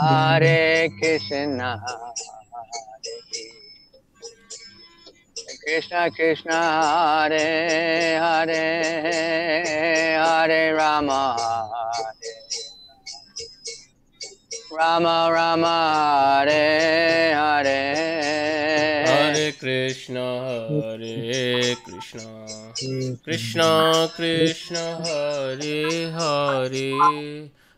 Hare Krishna, Krishna Krishna, Hare Hare, Hare Rama, Rama Rama, Hare Hare, Hare Krishna, Hare Krishna, Krishna Krishna, Hare Hare.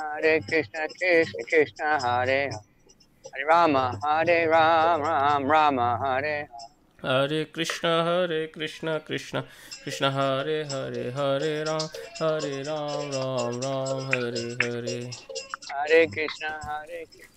Hare Krishna, Krishna Krishna, Hare Hare Rama, Hare Rama, Ram Rama, Hare Hare Krishna, Hare Krishna, Krishna Krishna, Hare Hare, Hare Ram, Hare Ram, Ram Ram, Hare Hare. Hare Krishna, Hare Krishna.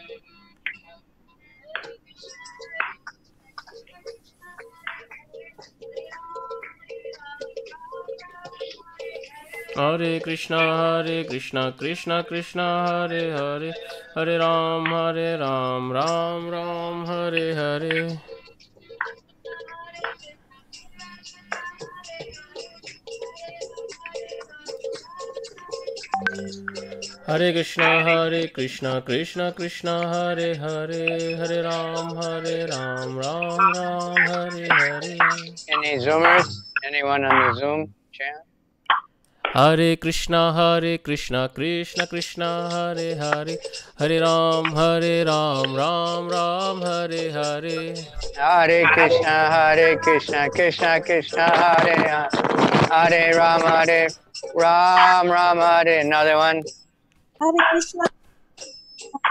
Hare Krishna, Hare Krishna, Krishna Krishna, Hare Hare, Hare Ram, Hare Ram, Ram Ram, Hare Hare. Hare Krishna, Hare Krishna, Krishna Krishna, Hare Hare, Hare Ram, Hare Ram, Ram Ram, Hare Hare. Any Zoomers? Anyone on the Zoom channel? Hare कृष्णा Hare कृष्णा कृष्णा कृष्णा Hare Hare Hare राम Hare राम राम राम Hare Hare Hare कृष्णा Hare कृष्णा कृष्णा कृष्णा Hare Hare राम Hare राम राम Hare another one Hare Krishna,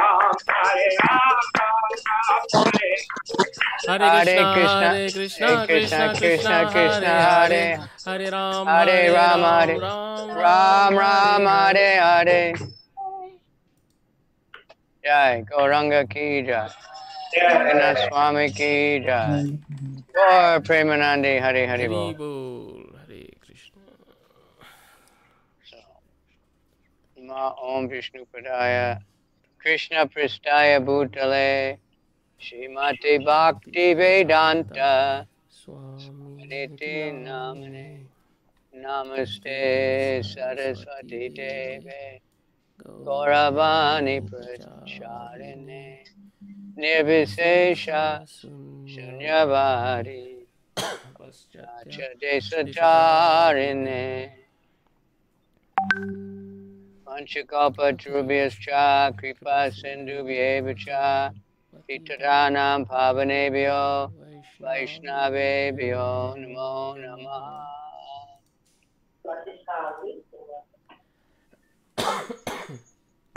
Hare Krishna, Hare Krishna, Krishna Krishna, Krishna Hare, Hare Ram, Hare Rama Hare Rama Rama Hare Hare. Jai Gauranga ki jai, Jagannath Swami ki jai, Gaur Premanandi Hare Hare Bol. Hare Krishna. Ma Om Vishnu Padaya. Krishna Pristaya Bhutale Shrimati Bhakti Vedanta Swamiti Namane Namaste Saraswati Deve Gauravani Pracharine Nirvisesha Sunyavari Shunyavari Desatarine Thank you. Panchakalpa Turubhyascha Kripa Sindhu Vyebhacha Titadanam Pavanebhyo Vaishnavebhyo Namo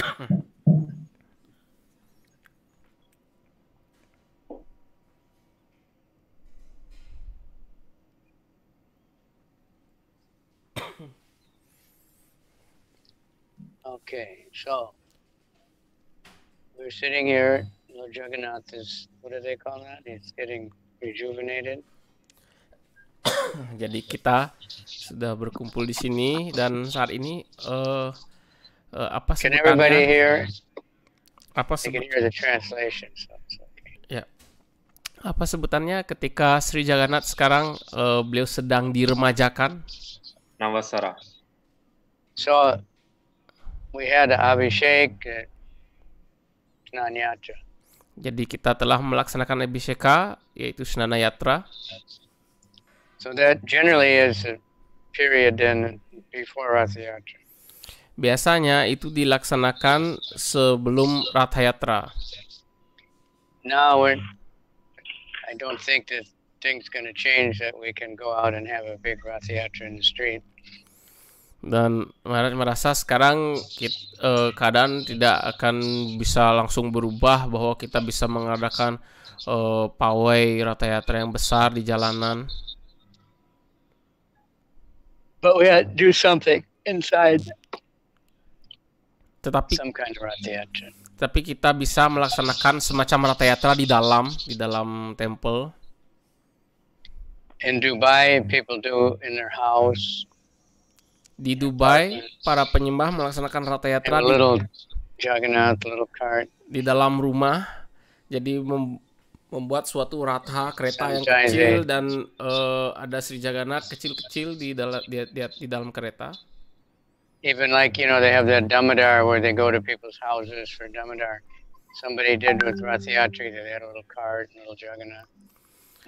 Namah Okay, so we're sitting here. The juggernaut is what do they call that? It's getting rejuvenated. Jadi kita sudah berkumpul di sini dan saat ini uh, uh, apa Can everybody hear? Apa sebutannya? Hear the translation, so okay. Ya. Yeah. Apa sebutannya ketika Sri Jagannath sekarang uh, beliau sedang diremajakan? Navasara. So we had Abhishek eh, snanayatra Jadi kita telah melaksanakan Abhisheka, yaitu snanayatra So that generally is a period in before Ratha Yatra. Biasanya itu dilaksanakan sebelum Ratha Yatra. Now I don't think that things going to change that we can go out and have a big Ratha Yatra in the street dan merasa sekarang kita, uh, eh, keadaan tidak akan bisa langsung berubah bahwa kita bisa mengadakan uh, pawai rata-rata yang besar di jalanan. But we had do something inside. Tetapi some kind of Tapi kita bisa melaksanakan semacam ratayatra di dalam di dalam temple. In Dubai, people do in their house di Dubai, para penyembah melaksanakan ratayatra di, di dalam rumah. Jadi mem membuat suatu ratha kereta yang kecil dan uh, ada Sri Jagannath kecil-kecil di dal di, di, di dalam kereta. Even like you know they have that damodar where they go to people's houses for damodar. Somebody did with Rath Yatra, they had a little card and a little Jagannath.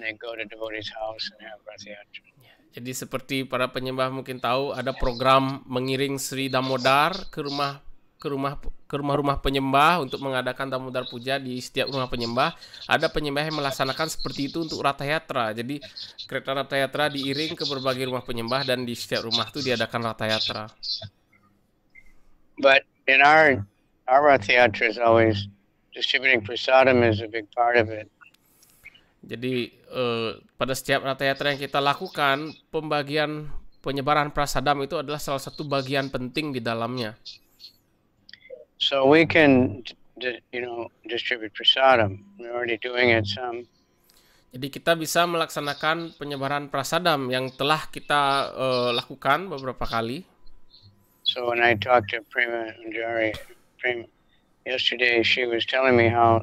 And they go to devotee's house and have Rath Yatra. Jadi seperti para penyembah mungkin tahu ada program mengiring Sri Damodar ke rumah ke rumah ke rumah-rumah penyembah untuk mengadakan damodar puja di setiap rumah penyembah. Ada penyembah yang melaksanakan seperti itu untuk ratayatra. Jadi kereta ratayatra diiring ke berbagai rumah penyembah dan di setiap rumah itu diadakan ratayatra. But in our our ratayatra is always distributing prasadam is a big part of it. Jadi eh, pada setiap rata-rata yang kita lakukan, pembagian penyebaran prasadam itu adalah salah satu bagian penting di dalamnya. So we can, you know, distribute prasadam. We're already doing it some. Um. Jadi kita bisa melaksanakan penyebaran prasadam yang telah kita uh, lakukan beberapa kali. So when I talked to Prima Anjari, Prima, yesterday she was telling me how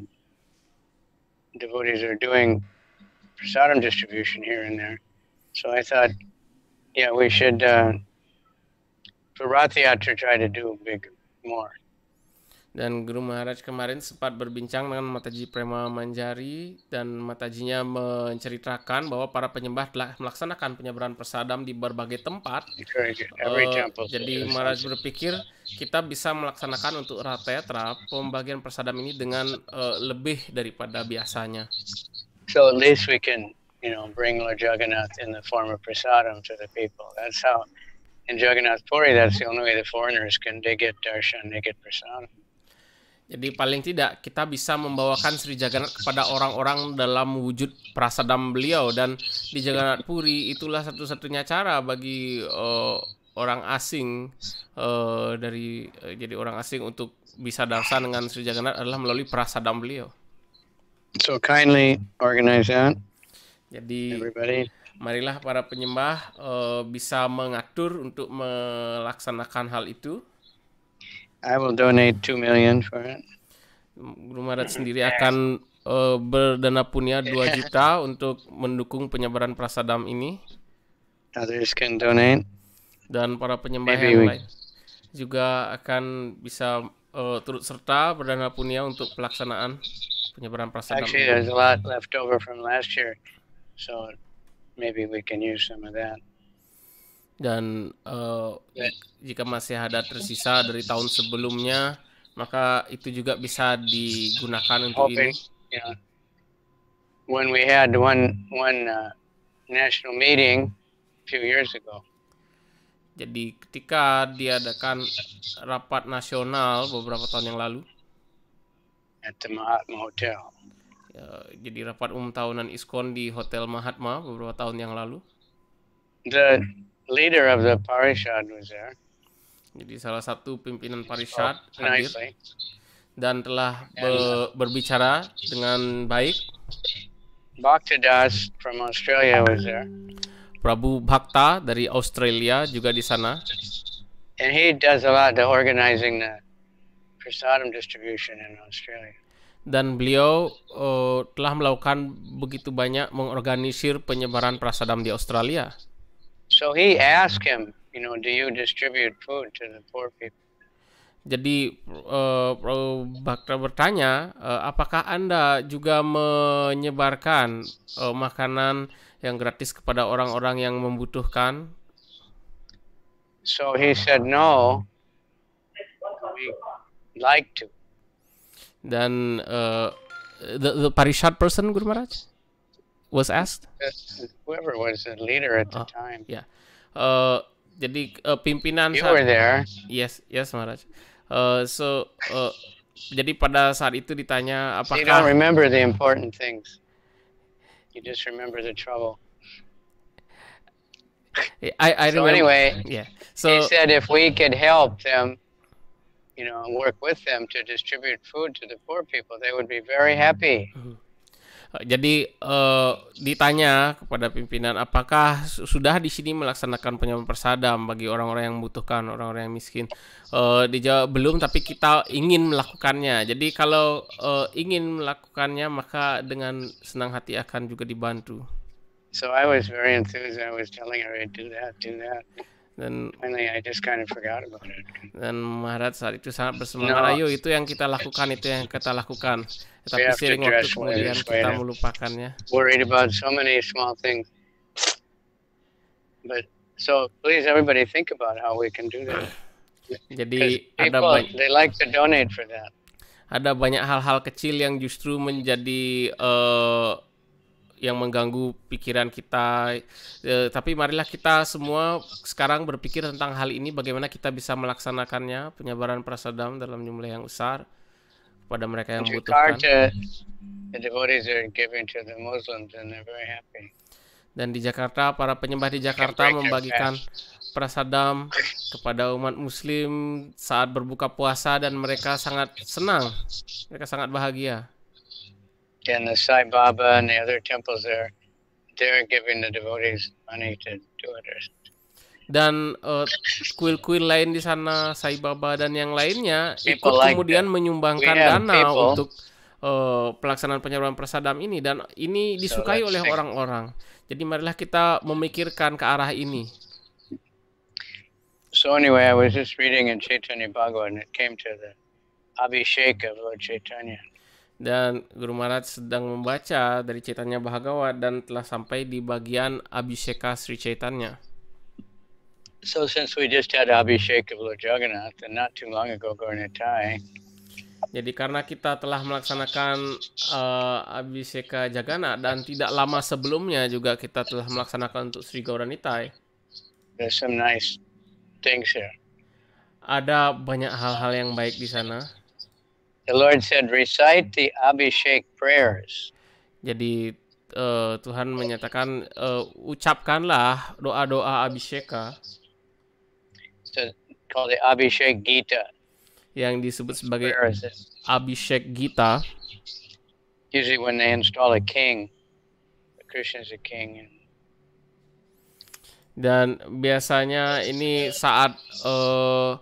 devotees are doing for Sodom distribution here and there. So I thought, yeah, we should, uh, for Rath try to do big more. Dan Guru Maharaj kemarin sempat berbincang dengan Mataji Prema Manjari dan Matajinya menceritakan bahwa para penyembah telah melaksanakan penyebaran persadam di berbagai tempat. Uh, jadi Maharaj berpikir kita bisa melaksanakan untuk Ratetra pembagian persadam ini dengan uh, lebih daripada biasanya. So at least we can, you know, bring Lord Jagannath in the form of prasadam to the people. That's how, in Jagannath Puri, that's the only way the foreigners can, they get darshan, they get prasadam. Jadi paling tidak kita bisa membawakan Sri Jagannath kepada orang-orang dalam wujud prasadam beliau dan di Jagannath Puri itulah satu-satunya cara bagi uh, orang asing uh, dari uh, jadi orang asing untuk bisa darsan dengan Sri Jagannath adalah melalui prasadam beliau. So kindly organize that. Jadi everybody marilah para penyembah uh, bisa mengatur untuk melaksanakan hal itu. I will donate two million for it. Gurumarat sendiri akan uh, berdana punya 2 juta untuk mendukung penyebaran prasadam ini. Others can donate. Dan para penyembah Maybe yang lain juga akan bisa uh, turut serta berdana punya untuk pelaksanaan penyebaran perasaan. Actually, there's a lot left over from last year, so maybe we can use some of that. Dan uh, jika masih ada tersisa dari tahun sebelumnya, maka itu juga bisa digunakan untuk Hoping, ini. Yeah. When we had one one uh, national meeting a few years ago. Jadi ketika diadakan rapat nasional beberapa tahun yang lalu at the Mahatma Hotel. Uh, jadi rapat umum tahunan ISKCON di Hotel Mahatma beberapa tahun yang lalu. The leader of the parishad was there. Jadi salah satu pimpinan parishad hadir dan telah be berbicara dengan baik. Bhaktidas from Australia was there. Prabu Bhakta dari Australia juga di sana. And he does a lot of organizing the dan beliau uh, telah melakukan begitu banyak mengorganisir penyebaran prasadam di Australia. So he asked him, you know, do you distribute food to the poor people? Jadi uh, eh, Bakra eh, bertanya, uh, apakah Anda juga menyebarkan uh, makanan yang gratis kepada orang-orang yang membutuhkan? So he said no. We like to. Then uh, the the Parishad person, Guru Maharaj, was asked. Whoever was the leader at the oh, time. Yeah. Uh, jadi uh, pimpinan. You saat, were there. Yes, yes, Maharaj. Uh, so. Uh, jadi pada saat itu ditanya apakah. So you don't remember the important things. You just remember the trouble. I, I so remember, anyway, yeah. So he said if we could help them, you know, work with them to distribute food to the poor people, they would be very happy. Uh-huh. Uh, jadi uh, ditanya kepada pimpinan apakah sudah di sini melaksanakan penyambut persadam bagi orang-orang yang membutuhkan, orang-orang yang miskin. Uh, dijawab belum, tapi kita ingin melakukannya. Jadi kalau uh, ingin melakukannya maka dengan senang hati akan juga dibantu. So I was very enthused. I was telling her, do that, do that dan I dan Maharaj saat itu sangat bersemangat no, ayo itu yang kita lakukan itu yang kita lakukan tapi sering waktu kemudian kita melupakannya jadi ada banyak ada banyak hal-hal kecil yang justru menjadi uh, yang mengganggu pikiran kita. E, tapi marilah kita semua sekarang berpikir tentang hal ini bagaimana kita bisa melaksanakannya penyebaran prasadam dalam jumlah yang besar kepada mereka yang membutuhkan. Dan di Jakarta para penyembah di Jakarta membagikan prasadam kepada umat muslim saat berbuka puasa dan mereka sangat senang. Mereka sangat bahagia and the Sai Baba and the other temples there, they're giving the devotees money to do it. Dan eh, kuil-kuil uh, lain di sana Sai Baba dan yang lainnya people ikut like kemudian that. menyumbangkan dana people. untuk uh, pelaksanaan penyaluran persadam ini dan ini disukai so oleh orang-orang. Jadi marilah kita memikirkan ke arah ini. So anyway, I was just reading in Chaitanya Bhagavan, it came to the Abhishek of Lord Chaitanya dan Guru Maharaj sedang membaca dari ceritanya Bahagawa dan telah sampai di bagian Abhisheka Sri Caitanya. So since we just had Abhishek Lord Jagannath and not too long ago Gornitai. Jadi karena kita telah melaksanakan uh, Abhisheka Jagana dan tidak lama sebelumnya juga kita telah melaksanakan untuk Sri Gauranitai. some nice here. Ada banyak hal-hal yang baik di sana. The Lord said, recite the Abhishek prayers. Jadi uh, Tuhan menyatakan uh, ucapkanlah doa-doa Abhisheka. So, called the Abhishek Gita. Yang disebut sebagai Abhishek Gita. Usually when they install a king, the Christian is a king dan biasanya ini saat uh,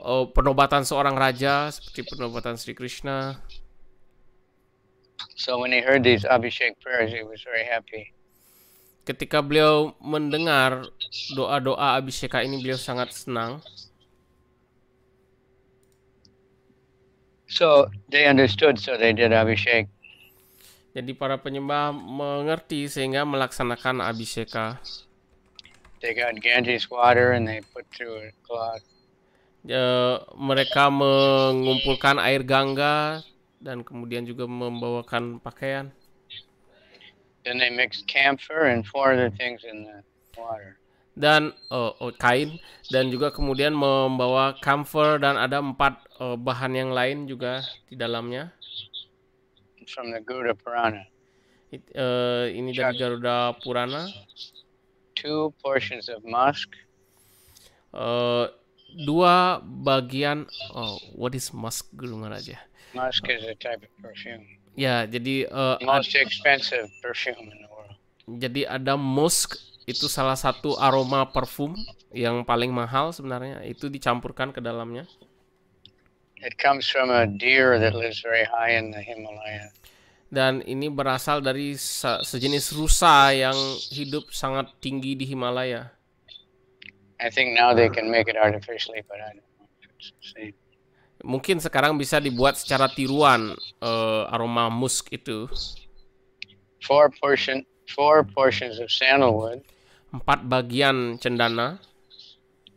uh, penobatan seorang raja seperti penobatan Sri Krishna. So when he heard these Abhishek prayers, he was very happy. Ketika beliau mendengar doa-doa Abhisheka ini, beliau sangat senang. So they understood, so they did Abhishek. Jadi para penyembah mengerti sehingga melaksanakan Abhisheka. They got Ganges water and they put through a cloth e, mereka mengumpulkan air gangga dan kemudian juga membawakan pakaian. Then they mix camphor and four other things in the water. Dan uh, uh, kain dan juga kemudian membawa camphor dan ada empat uh, bahan yang lain juga di dalamnya. From the Garuda Purana. It, uh, ini dari Garuda Purana. Two portions of musk. Uh, dua bagian oh, what is musk gelungan aja musk is a type of perfume ya jadi uh, most expensive perfume in the world jadi ada musk itu salah satu aroma parfum yang paling mahal sebenarnya itu dicampurkan ke dalamnya it comes from a deer that lives very high in the Himalaya dan ini berasal dari se sejenis rusa yang hidup sangat tinggi di Himalaya I think now they can make it artificially, but I don't know if it's the same. Mungkin sekarang bisa dibuat secara tiruan uh, aroma musk itu. Four portion, four portions of sandalwood. Empat bagian cendana.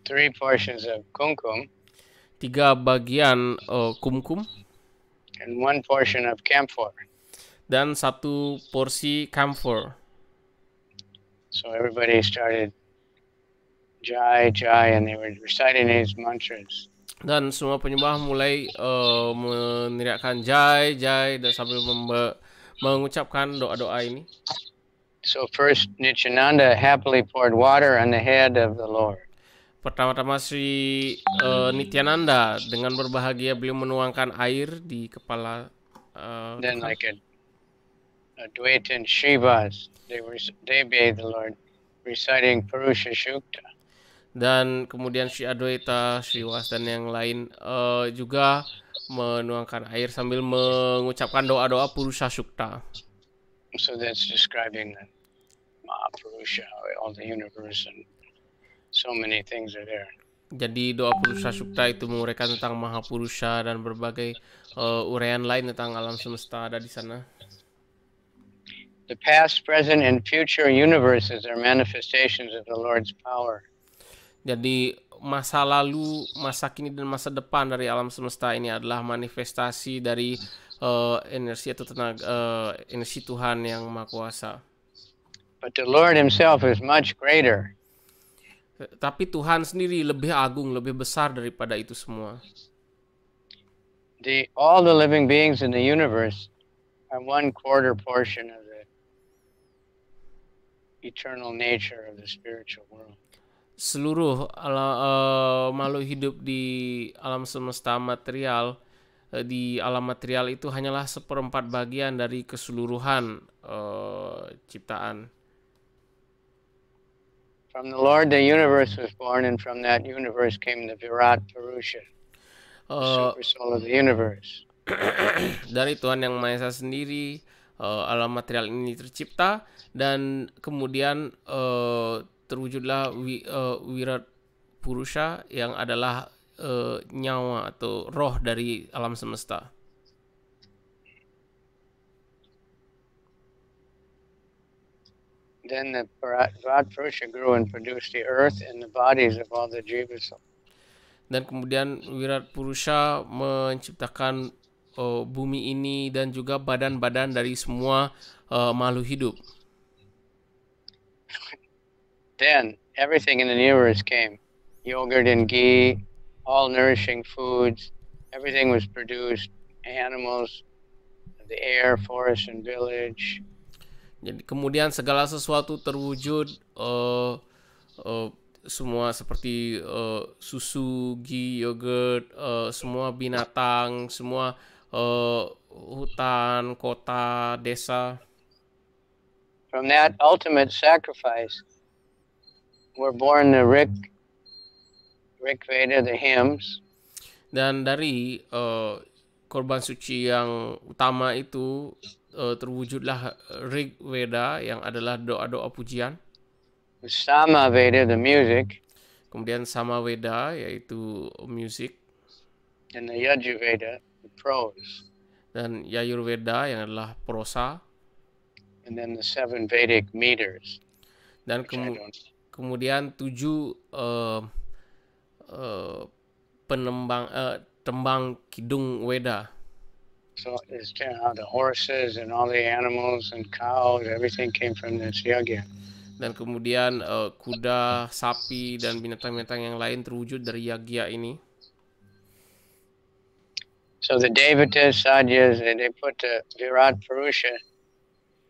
Three portions of kumkum. Tiga bagian uh, kumkum. And one portion of camphor. Dan satu porsi camphor. So everybody started Jai Jai and they were reciting his mantras. Dan semua penyembah mulai uh, meneriakkan Jai Jai dan sambil mengucapkan doa-doa ini. So first Nityananda happily poured water on the head of the Lord. Pertama-tama Sri uh, Nityananda dengan berbahagia beliau menuangkan air di kepala uh, Then like a, a Shivas, they were they bathed the Lord reciting Purusha Shukta dan kemudian Sri Adwaita, Sri Was dan yang lain uh, juga menuangkan air sambil mengucapkan doa-doa Purusha Sukta. So that's describing the Mahapurusha, all the universe and so many things are there. Jadi doa Purusha Sukta itu menguraikan tentang Mahapurusha dan berbagai uh, uraian lain tentang alam semesta ada di sana. The past, present, and future universes are manifestations of the Lord's power. Jadi masa lalu, masa kini dan masa depan dari alam semesta ini adalah manifestasi dari uh, energi atau tenaga uh, energi Tuhan yang Maha Kuasa. But the Lord himself is much greater. Tapi Tuhan sendiri lebih agung, lebih besar daripada itu semua. The all the living beings in the universe are one quarter portion of the eternal nature of the spiritual world seluruh ala, uh, makhluk hidup di alam semesta material uh, di alam material itu hanyalah seperempat bagian dari keseluruhan uh, ciptaan. From the Lord the universe was born and from that universe came the Virat Purusha, the super soul of the universe. dari Tuhan yang Maha Esa sendiri uh, alam material ini tercipta dan kemudian uh, terwujudlah wi, uh, wirat purusha yang adalah uh, nyawa atau roh dari alam semesta. Then the Virat Purusha grew and produced the earth and the bodies of all the jivas. Dan kemudian Virat Purusha menciptakan uh, bumi ini dan juga badan-badan dari semua uh, makhluk hidup. Then everything in the universe came yogurt and ghee, all nourishing foods. Everything was produced animals, the air, forest, and village. Jadi kemudian segala sesuatu terwujud, uh, uh, semua seperti uh, susu, ghee, yogurt, uh, semua binatang, semua uh, hutan, kota, desa. From that ultimate sacrifice, were born to Rick. Rick created the hymns. Dan dari uh, korban suci yang utama itu uh, terwujudlah Rig Veda yang adalah doa-doa pujian. Sama Veda the music. Kemudian Sama Veda yaitu music. And the Yajurveda the prose. Dan Yajurveda yang adalah prosa. And then the seven Vedic meters. Dan kemudian kemudian tujuh uh, uh, penembang uh, tembang kidung Weda. So it's kind of the horses and all the animals and cows, everything came from this yagya. Dan kemudian uh, kuda, sapi dan binatang-binatang yang lain terwujud dari yagya ini. So the devatas, sadhyas, they put the Virat Purusha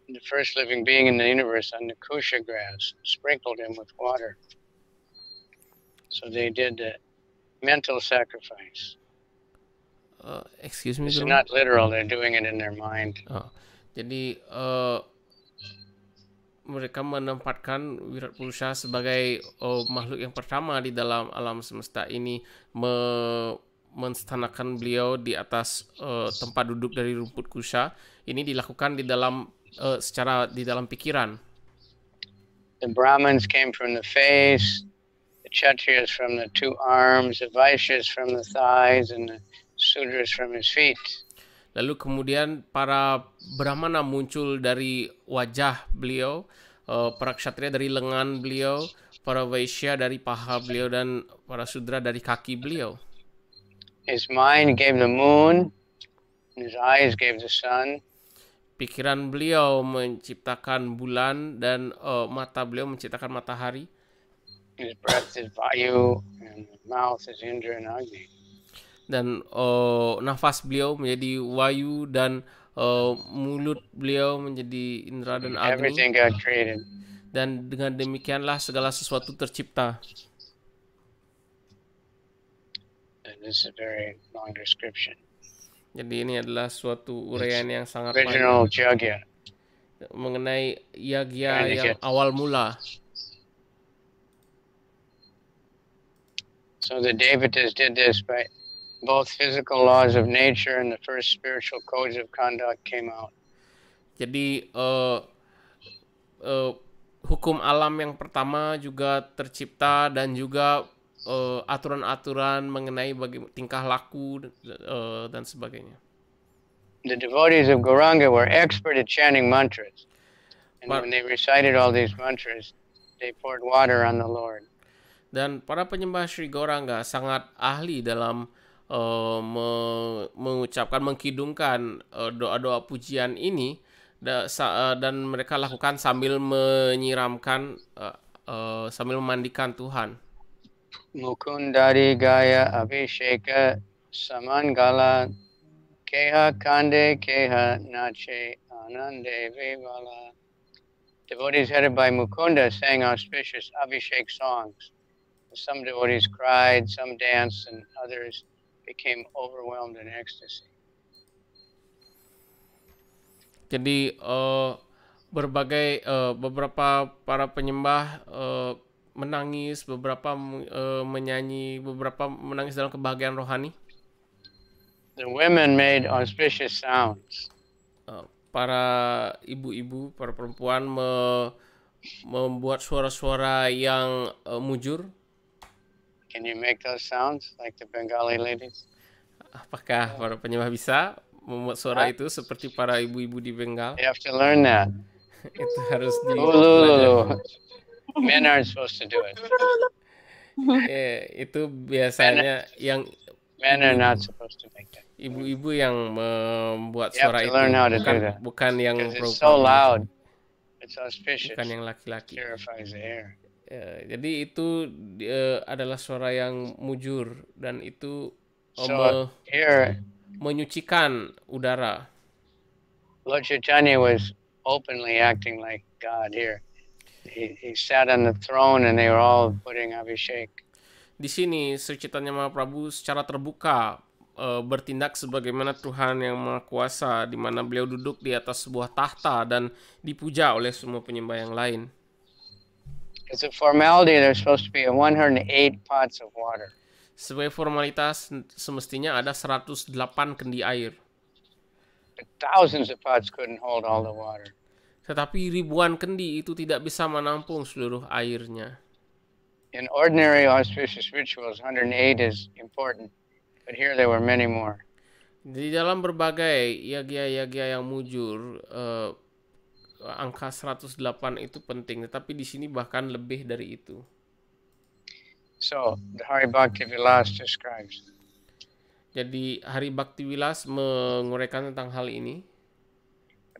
the first living being in the universe on the kusha grass, sprinkled him with water. So they did the mental sacrifice. Uh, excuse me. It's not literal. They're doing it in their mind. Oh. Jadi uh, mereka menempatkan Wirat Purusha sebagai uh, makhluk yang pertama di dalam alam semesta ini me menstanakan beliau di atas uh, tempat duduk dari rumput kusha. Ini dilakukan di dalam uh, secara di dalam pikiran. The Brahmins came from the face, the Kshatriyas from the two arms, the Vaishyas from the thighs, and the Sudras from his feet. Lalu kemudian para Brahmana muncul dari wajah beliau, uh, para Kshatriya dari lengan beliau, para Vaishya dari paha beliau, dan para Sudra dari kaki beliau. His mind gave the moon, his eyes gave the sun pikiran beliau menciptakan bulan dan uh, mata beliau menciptakan matahari. Dan uh, nafas beliau menjadi wayu dan uh, mulut beliau menjadi indra dan agni. Dan dengan demikianlah segala sesuatu tercipta. And this is a very long description. Jadi ini adalah suatu uraian yang sangat panjang mengenai Yagya yang awal mula. So the devatas did this by both physical laws of nature and the first spiritual codes of conduct came out. Jadi uh, uh, hukum alam yang pertama juga tercipta dan juga aturan eh, aturan-aturan mengenai bagi tingkah laku uh, dan sebagainya. The devotees of Gauranga were expert at chanting mantras. And But, when they recited all these mantras, they poured water on the Lord. Dan para penyembah Sri Gauranga sangat ahli dalam uh, me mengucapkan, mengkidungkan doa doa-doa pujian ini da sa uh, dan mereka lakukan sambil menyiramkan uh, uh, sambil memandikan Tuhan. Mukundari Gaya Abhisheka Samangala Keha Kande Keha Nache Anande Vivala. Devotees headed by Mukunda sang auspicious Abhishek songs. Some devotees cried, some danced, and others became overwhelmed in ecstasy. Jadi uh, berbagai uh, beberapa para penyembah uh, menangis, beberapa uh, menyanyi, beberapa menangis dalam kebahagiaan rohani. The women made auspicious sounds. Uh, para ibu-ibu, para perempuan me membuat suara-suara yang uh, mujur. Can you make those sounds like the Bengali ladies? Apakah para penyembah bisa membuat suara itu seperti para ibu-ibu di Bengal? You have to learn that. itu harus di. Men aren't supposed to do it. yeah, itu biasanya men yang men are not supposed to make that. Ibu-ibu yang membuat suara itu bukan, bukan yang it's so loud. It's auspicious. Bukan yang laki-laki. Ya, jadi itu uh, adalah suara yang mujur dan itu so, me here, menyucikan udara. Lord Chaitanya was openly acting like God here he, sat on the throne and they were all putting Abhishek. Di sini Sri Chaitanya Mahaprabhu secara terbuka uh, bertindak sebagaimana Tuhan yang Maha Kuasa di mana beliau duduk di atas sebuah tahta dan dipuja oleh semua penyembah yang lain. As a formality there's supposed to be 108 pots of water. Sebagai formalitas semestinya ada 108 kendi air. But thousands of pots couldn't hold all the water tetapi ribuan kendi itu tidak bisa menampung seluruh airnya. In ordinary auspicious rituals, 108 is important, but here there were many more. Di dalam berbagai yagya-yagya yang mujur, uh, angka 108 itu penting, tetapi di sini bahkan lebih dari itu. So, the Hari Bhakti Vilas describes. Jadi Hari Bhakti Vilas menguraikan tentang hal ini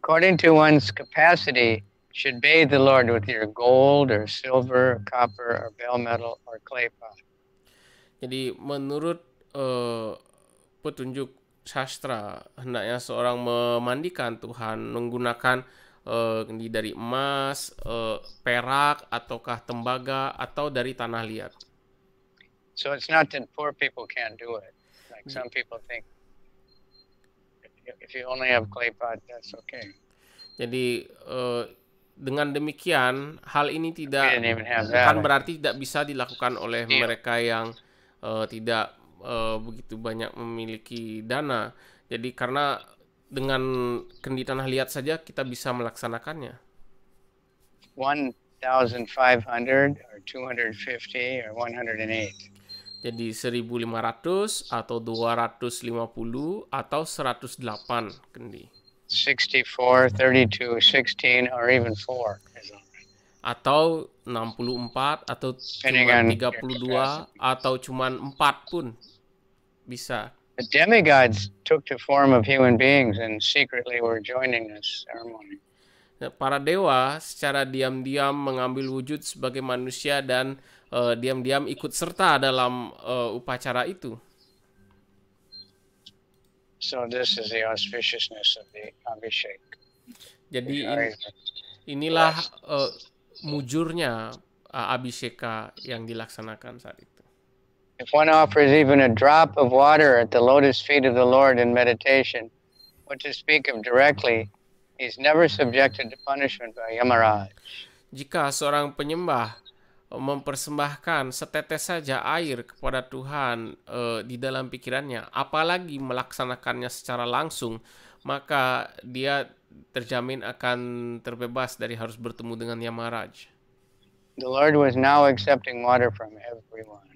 according to one's capacity, should bathe the Lord with your gold or silver or copper or bell metal or clay pot. Jadi menurut uh, petunjuk sastra hendaknya seorang memandikan Tuhan menggunakan uh, dari emas, uh, perak ataukah tembaga atau dari tanah liat. So it's not that poor people can't do it. Like some people think If you only have clay pot, that's okay. Jadi uh, dengan demikian hal ini tidak akan berarti tidak bisa dilakukan oleh yeah. mereka yang uh, tidak uh, begitu banyak memiliki dana. Jadi karena dengan kendi tanah liat saja kita bisa melaksanakannya. 1,500 or 250 or 108. Jadi 1500 atau 250 atau 108 kendi. 64, 32, 16 or even 4. Atau 64 atau cuma 32 atau cuma 4 pun bisa. The demigods took the form of human beings and secretly were joining this ceremony. Nah, para dewa secara diam-diam mengambil wujud sebagai manusia dan Eh, diam-diam uh, ikut serta dalam uh, upacara itu. So this is the auspiciousness of the Abhishek. Jadi in, inilah uh, mujurnya uh, Abhisheka yang dilaksanakan saat itu. If one offers even a drop of water at the lotus feet of the Lord in meditation, what to speak of directly, he's never subjected to punishment by Yamaraj. Jika seorang penyembah mempersembahkan setetes saja air kepada Tuhan e, di dalam pikirannya, apalagi melaksanakannya secara langsung, maka dia terjamin akan terbebas dari harus bertemu dengan Yamaraj. The Lord was now accepting water from everyone.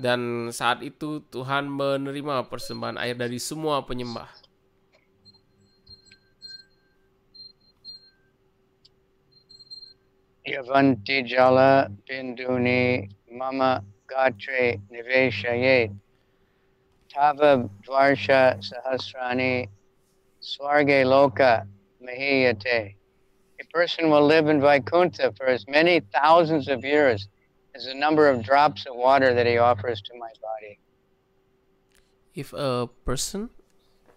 Dan saat itu Tuhan menerima persembahan air dari semua penyembah. Yavanti Jala Binduni Mama Gatre Niveshayet Tava Dvarsha Sahasrani Swarge Loka Mahiyate. A person will live in Vaikuntha for as many thousands of years as the number of drops of water that he offers to my body. If a person,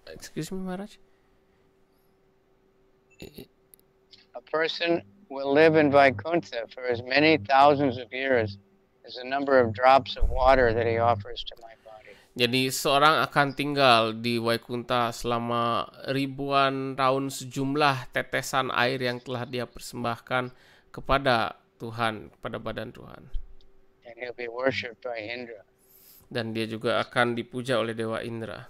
excuse me, Maharaj, a person will live in Vaikuntha for as many thousands of years as the number of drops of water that he offers to my body. Jadi seorang akan tinggal di Vaikuntha selama ribuan tahun sejumlah tetesan air yang telah dia persembahkan kepada Tuhan, kepada badan Tuhan. And he'll be worshipped by Indra. Dan dia juga akan dipuja oleh dewa Indra.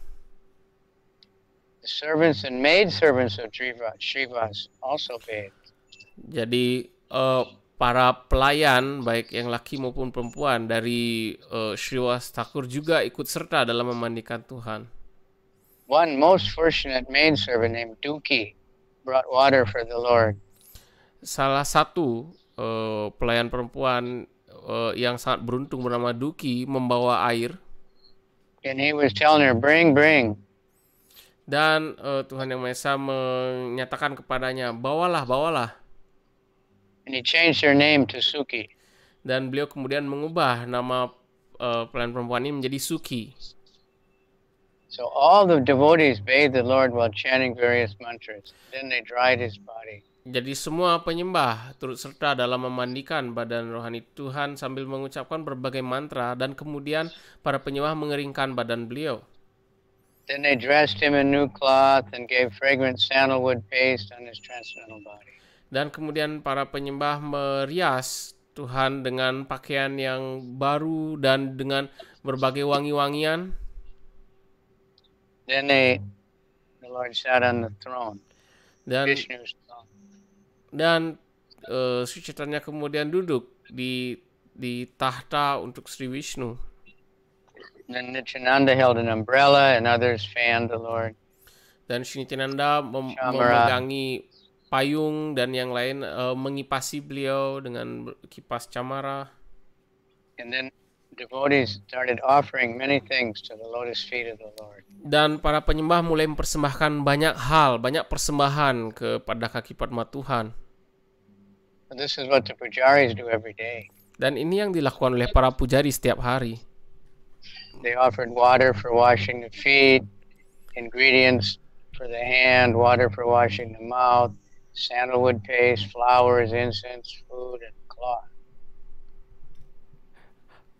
The servants and maid servants of Shrivas also bathed. Jadi uh, para pelayan baik yang laki maupun perempuan dari uh, eh, Shriwas juga ikut serta dalam memandikan Tuhan. One most fortunate main servant named Duki brought water for the Lord. Salah satu uh, pelayan perempuan uh, yang sangat beruntung bernama Duki membawa air. And he was telling her, bring, bring. Dan uh, Tuhan Yang Maha Esa menyatakan kepadanya, bawalah, bawalah. And he changed her name to Suki. Dan beliau kemudian mengubah nama uh, pelayan perempuan ini menjadi Suki. So all the devotees bathed the Lord while chanting various mantras. Then they dried his body. Jadi semua penyembah turut serta dalam memandikan badan rohani Tuhan sambil mengucapkan berbagai mantra dan kemudian para penyembah mengeringkan badan beliau. Then they dressed him in new cloth and gave fragrant sandalwood paste on his transcendental body. Dan kemudian para penyembah merias Tuhan dengan pakaian yang baru dan dengan berbagai wangi-wangian. Then they, the Lord sat on the throne. Dan dan uh, eh, Sucitanya kemudian duduk di di tahta untuk Sri Vishnu. Then Nityananda held an umbrella and others fanned the Lord. Dan Sri Nityananda mem Shamara. memegangi payung dan yang lain uh, mengipasi beliau dengan kipas camara. And then devotees started offering many things to the lotus feet of the Lord. Dan para penyembah mulai mempersembahkan banyak hal, banyak persembahan kepada kaki Padma Tuhan. And this is what the pujaris do every day. Dan ini yang dilakukan oleh para pujari setiap hari. They offered water for washing the feet, ingredients for the hand, water for washing the mouth, sandalwood paste, flowers, incense, food, and cloth.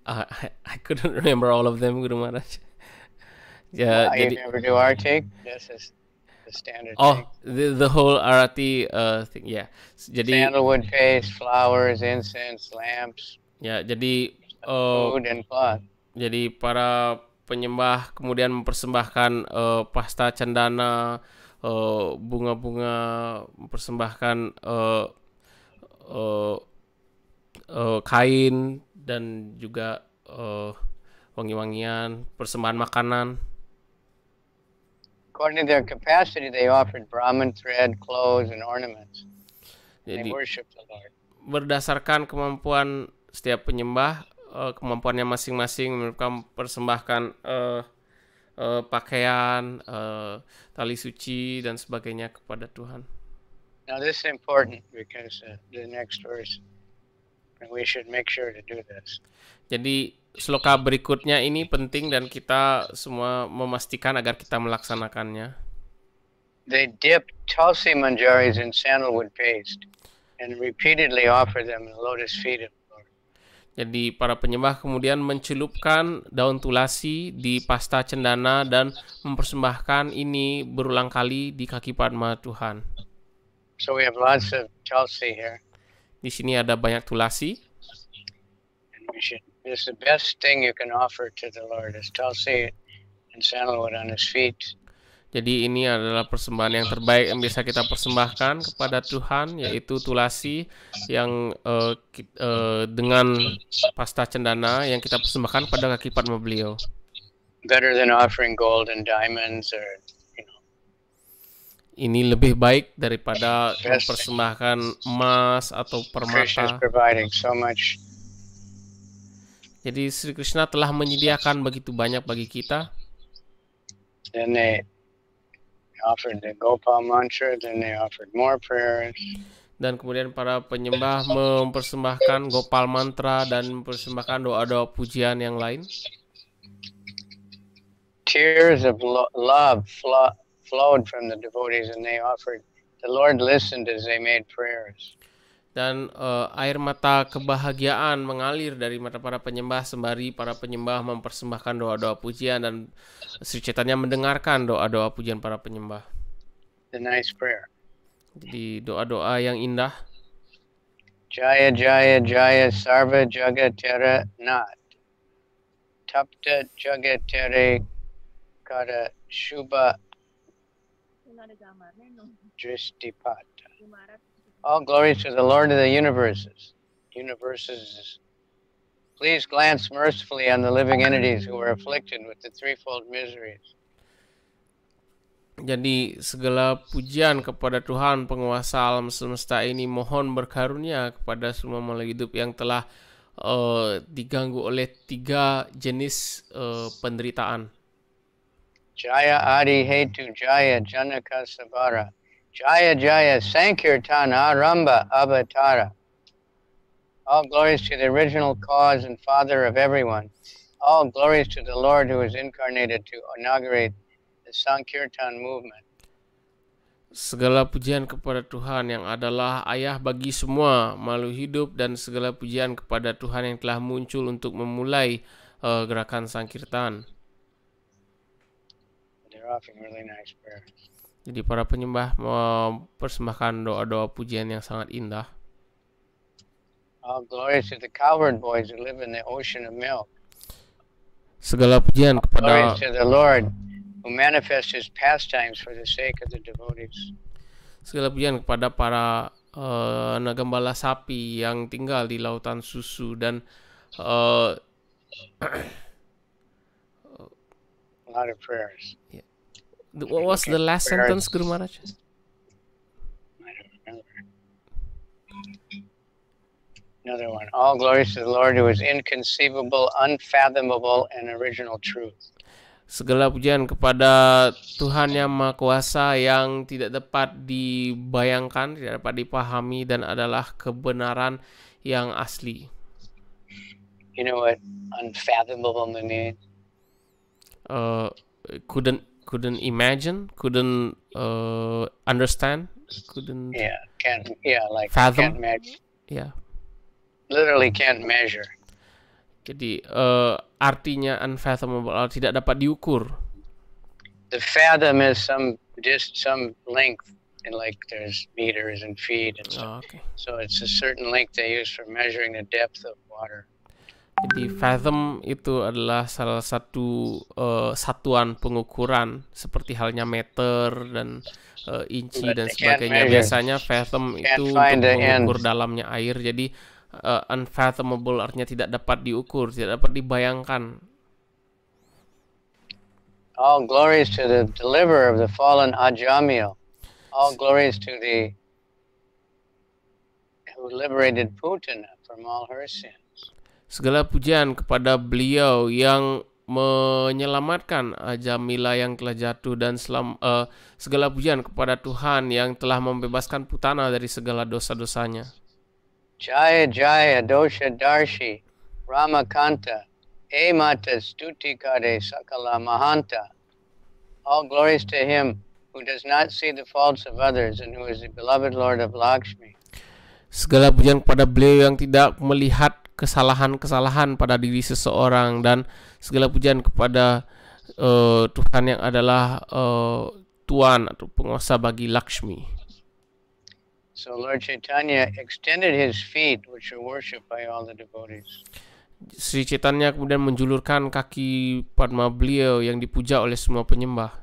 Uh, I, I couldn't remember all of them, Guru Maharaj. yeah, you never do our take. This is the standard. Oh, take. the the whole arati uh, thing, yeah. Jadi, sandalwood paste, flowers, incense, lamps. yeah, jadi uh, food and cloth. Jadi para penyembah kemudian mempersembahkan uh, pasta cendana, Eh, bunga bunga uh, mempersembahkan uh, uh, uh, kain dan juga uh, wangi-wangian, persembahan makanan. According to their capacity, they offered Brahmin thread, clothes, and ornaments. Jadi, and they worshiped the Lord. Berdasarkan kemampuan setiap penyembah, uh, kemampuannya masing-masing mereka persembahkan uh, uh, pakaian, uh, tali suci dan sebagainya kepada Tuhan. Now this is important because uh, the next verse we should make sure to do this. Jadi sloka berikutnya ini penting dan kita semua memastikan agar kita melaksanakannya. They dip tulsi manjaris in sandalwood paste and repeatedly offer them in the lotus feet of jadi para penyembah kemudian mencelupkan daun tulasi di pasta cendana dan mempersembahkan ini berulang kali di kaki Padma Tuhan. So we have lots of tulsi here. Di sini ada banyak tulasi. And we should, this is the best thing you can offer to the Lord is tulsi and sandalwood on his feet. Jadi ini adalah persembahan yang terbaik yang bisa kita persembahkan kepada Tuhan, yaitu tulasi yang uh, uh, dengan pasta cendana yang kita persembahkan pada kaki Padma beliau. Better than offering gold and diamonds or Ini lebih baik daripada mempersembahkan emas atau permata. Jadi Sri Krishna telah menyediakan begitu banyak bagi kita. Eh, dan kemudian para penyembah mempersembahkan gopal mantra dan mempersembahkan doa-doa pujian yang lain. Tears of love flowed from the devotees and they offered. The Lord listened as they made prayers dan uh, air mata kebahagiaan mengalir dari mata para penyembah sembari para penyembah mempersembahkan doa-doa pujian dan Sri Cetanya mendengarkan doa-doa pujian para penyembah. The nice prayer. Jadi doa-doa yang indah. Jaya Jaya Jaya Sarva Jagatera Nat Tapta Jagatere Kara Shubha Dristipat All glory to the Lord of the universes. Universes. Please glance mercifully on the living entities who are afflicted with the threefold miseries. Jadi segala pujian kepada Tuhan penguasa alam semesta ini mohon berkarunia kepada semua makhluk hidup yang telah uh, diganggu oleh tiga jenis uh, penderitaan. Jaya Adi Hetu Jaya Janaka Sabara Jaya Jaya Sankirtana Ramba Avatara. All glories to the original cause and father of everyone. All glories to the Lord who is incarnated to inaugurate the Sankirtan movement. Segala pujian kepada Tuhan yang adalah ayah bagi semua malu hidup dan segala pujian kepada Tuhan yang telah muncul untuk memulai uh, gerakan Sankirtan. They're offering really nice prayers. Jadi para penyembah mempersembahkan doa-doa pujian yang sangat indah. Segala pujian kepada Segala pujian kepada para uh, eh, nagembala sapi yang tinggal di lautan susu dan uh, a lot of prayers. Yeah the, What was the last sentence, Guru Maharaj? Another one. All glories to the Lord who is inconceivable, unfathomable, and original truth. Segala pujian kepada Tuhan yang Maha Kuasa yang tidak dapat dibayangkan, tidak dapat dipahami dan adalah kebenaran yang asli. You know what unfathomable means? Uh, couldn't couldn't imagine, couldn't uh, understand, couldn't. Yeah, can't. Yeah, like fathom. Can't yeah. Literally can't measure. Jadi uh, artinya unfathomable, uh, tidak dapat diukur. The fathom is some just some length and like there's meters and feet and ah, stuff. Oh, okay. So it's a certain length they use for measuring the depth of water. Jadi fathom itu adalah salah satu uh, satuan pengukuran seperti halnya meter dan uh, inci But dan iya, sebagainya. Iya. Biasanya fathom iya. itu untuk mengukur dalamnya air. Jadi uh, unfathomable artinya tidak dapat diukur, tidak dapat dibayangkan. All glories to the deliverer of the fallen Ajamil. All glories to the who liberated Putin from all her sins. Segala pujian kepada beliau yang menyelamatkan Jamila yang telah jatuh dan selam, uh, segala pujian kepada Tuhan yang telah membebaskan Putana dari segala dosa-dosanya. Jaya Jaya Dosha Darshi Ramakanta Emata Stuti Kade Sakala Mahanta All glories to him who does not see the faults of others and who is the beloved Lord of Lakshmi. Segala pujian kepada beliau yang tidak melihat kesalahan-kesalahan pada diri seseorang dan segala pujian kepada uh, Tuhan yang adalah uh, tuan atau penguasa bagi Lakshmi. So Lord Chaitanya extended his feet which were worshipped by all the devotees. Sri Chaitanya kemudian menjulurkan kaki Padma beliau yang dipuja oleh semua penyembah.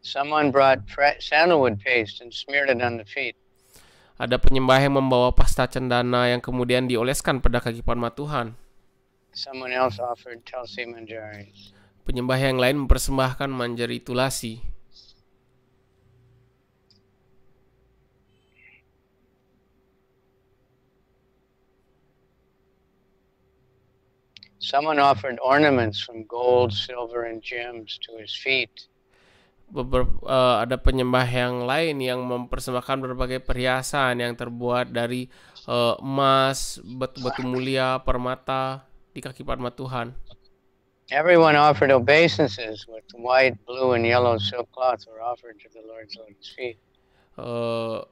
Someone brought sandalwood paste and smeared it on the feet. Ada penyembah yang membawa pasta cendana yang kemudian dioleskan pada kaki Panma Tuhan. Penyembah yang lain mempersembahkan manjari tulasi. Someone offered ornaments from gold, silver, and gems to his feet beberapa, uh, ada penyembah yang lain yang mempersembahkan berbagai perhiasan yang terbuat dari uh, emas, batu-batu mulia, permata di kaki Padma Tuhan. Everyone offered obeisances with white, blue, and yellow silk cloth were offered to the Lord's lotus feet. Uh,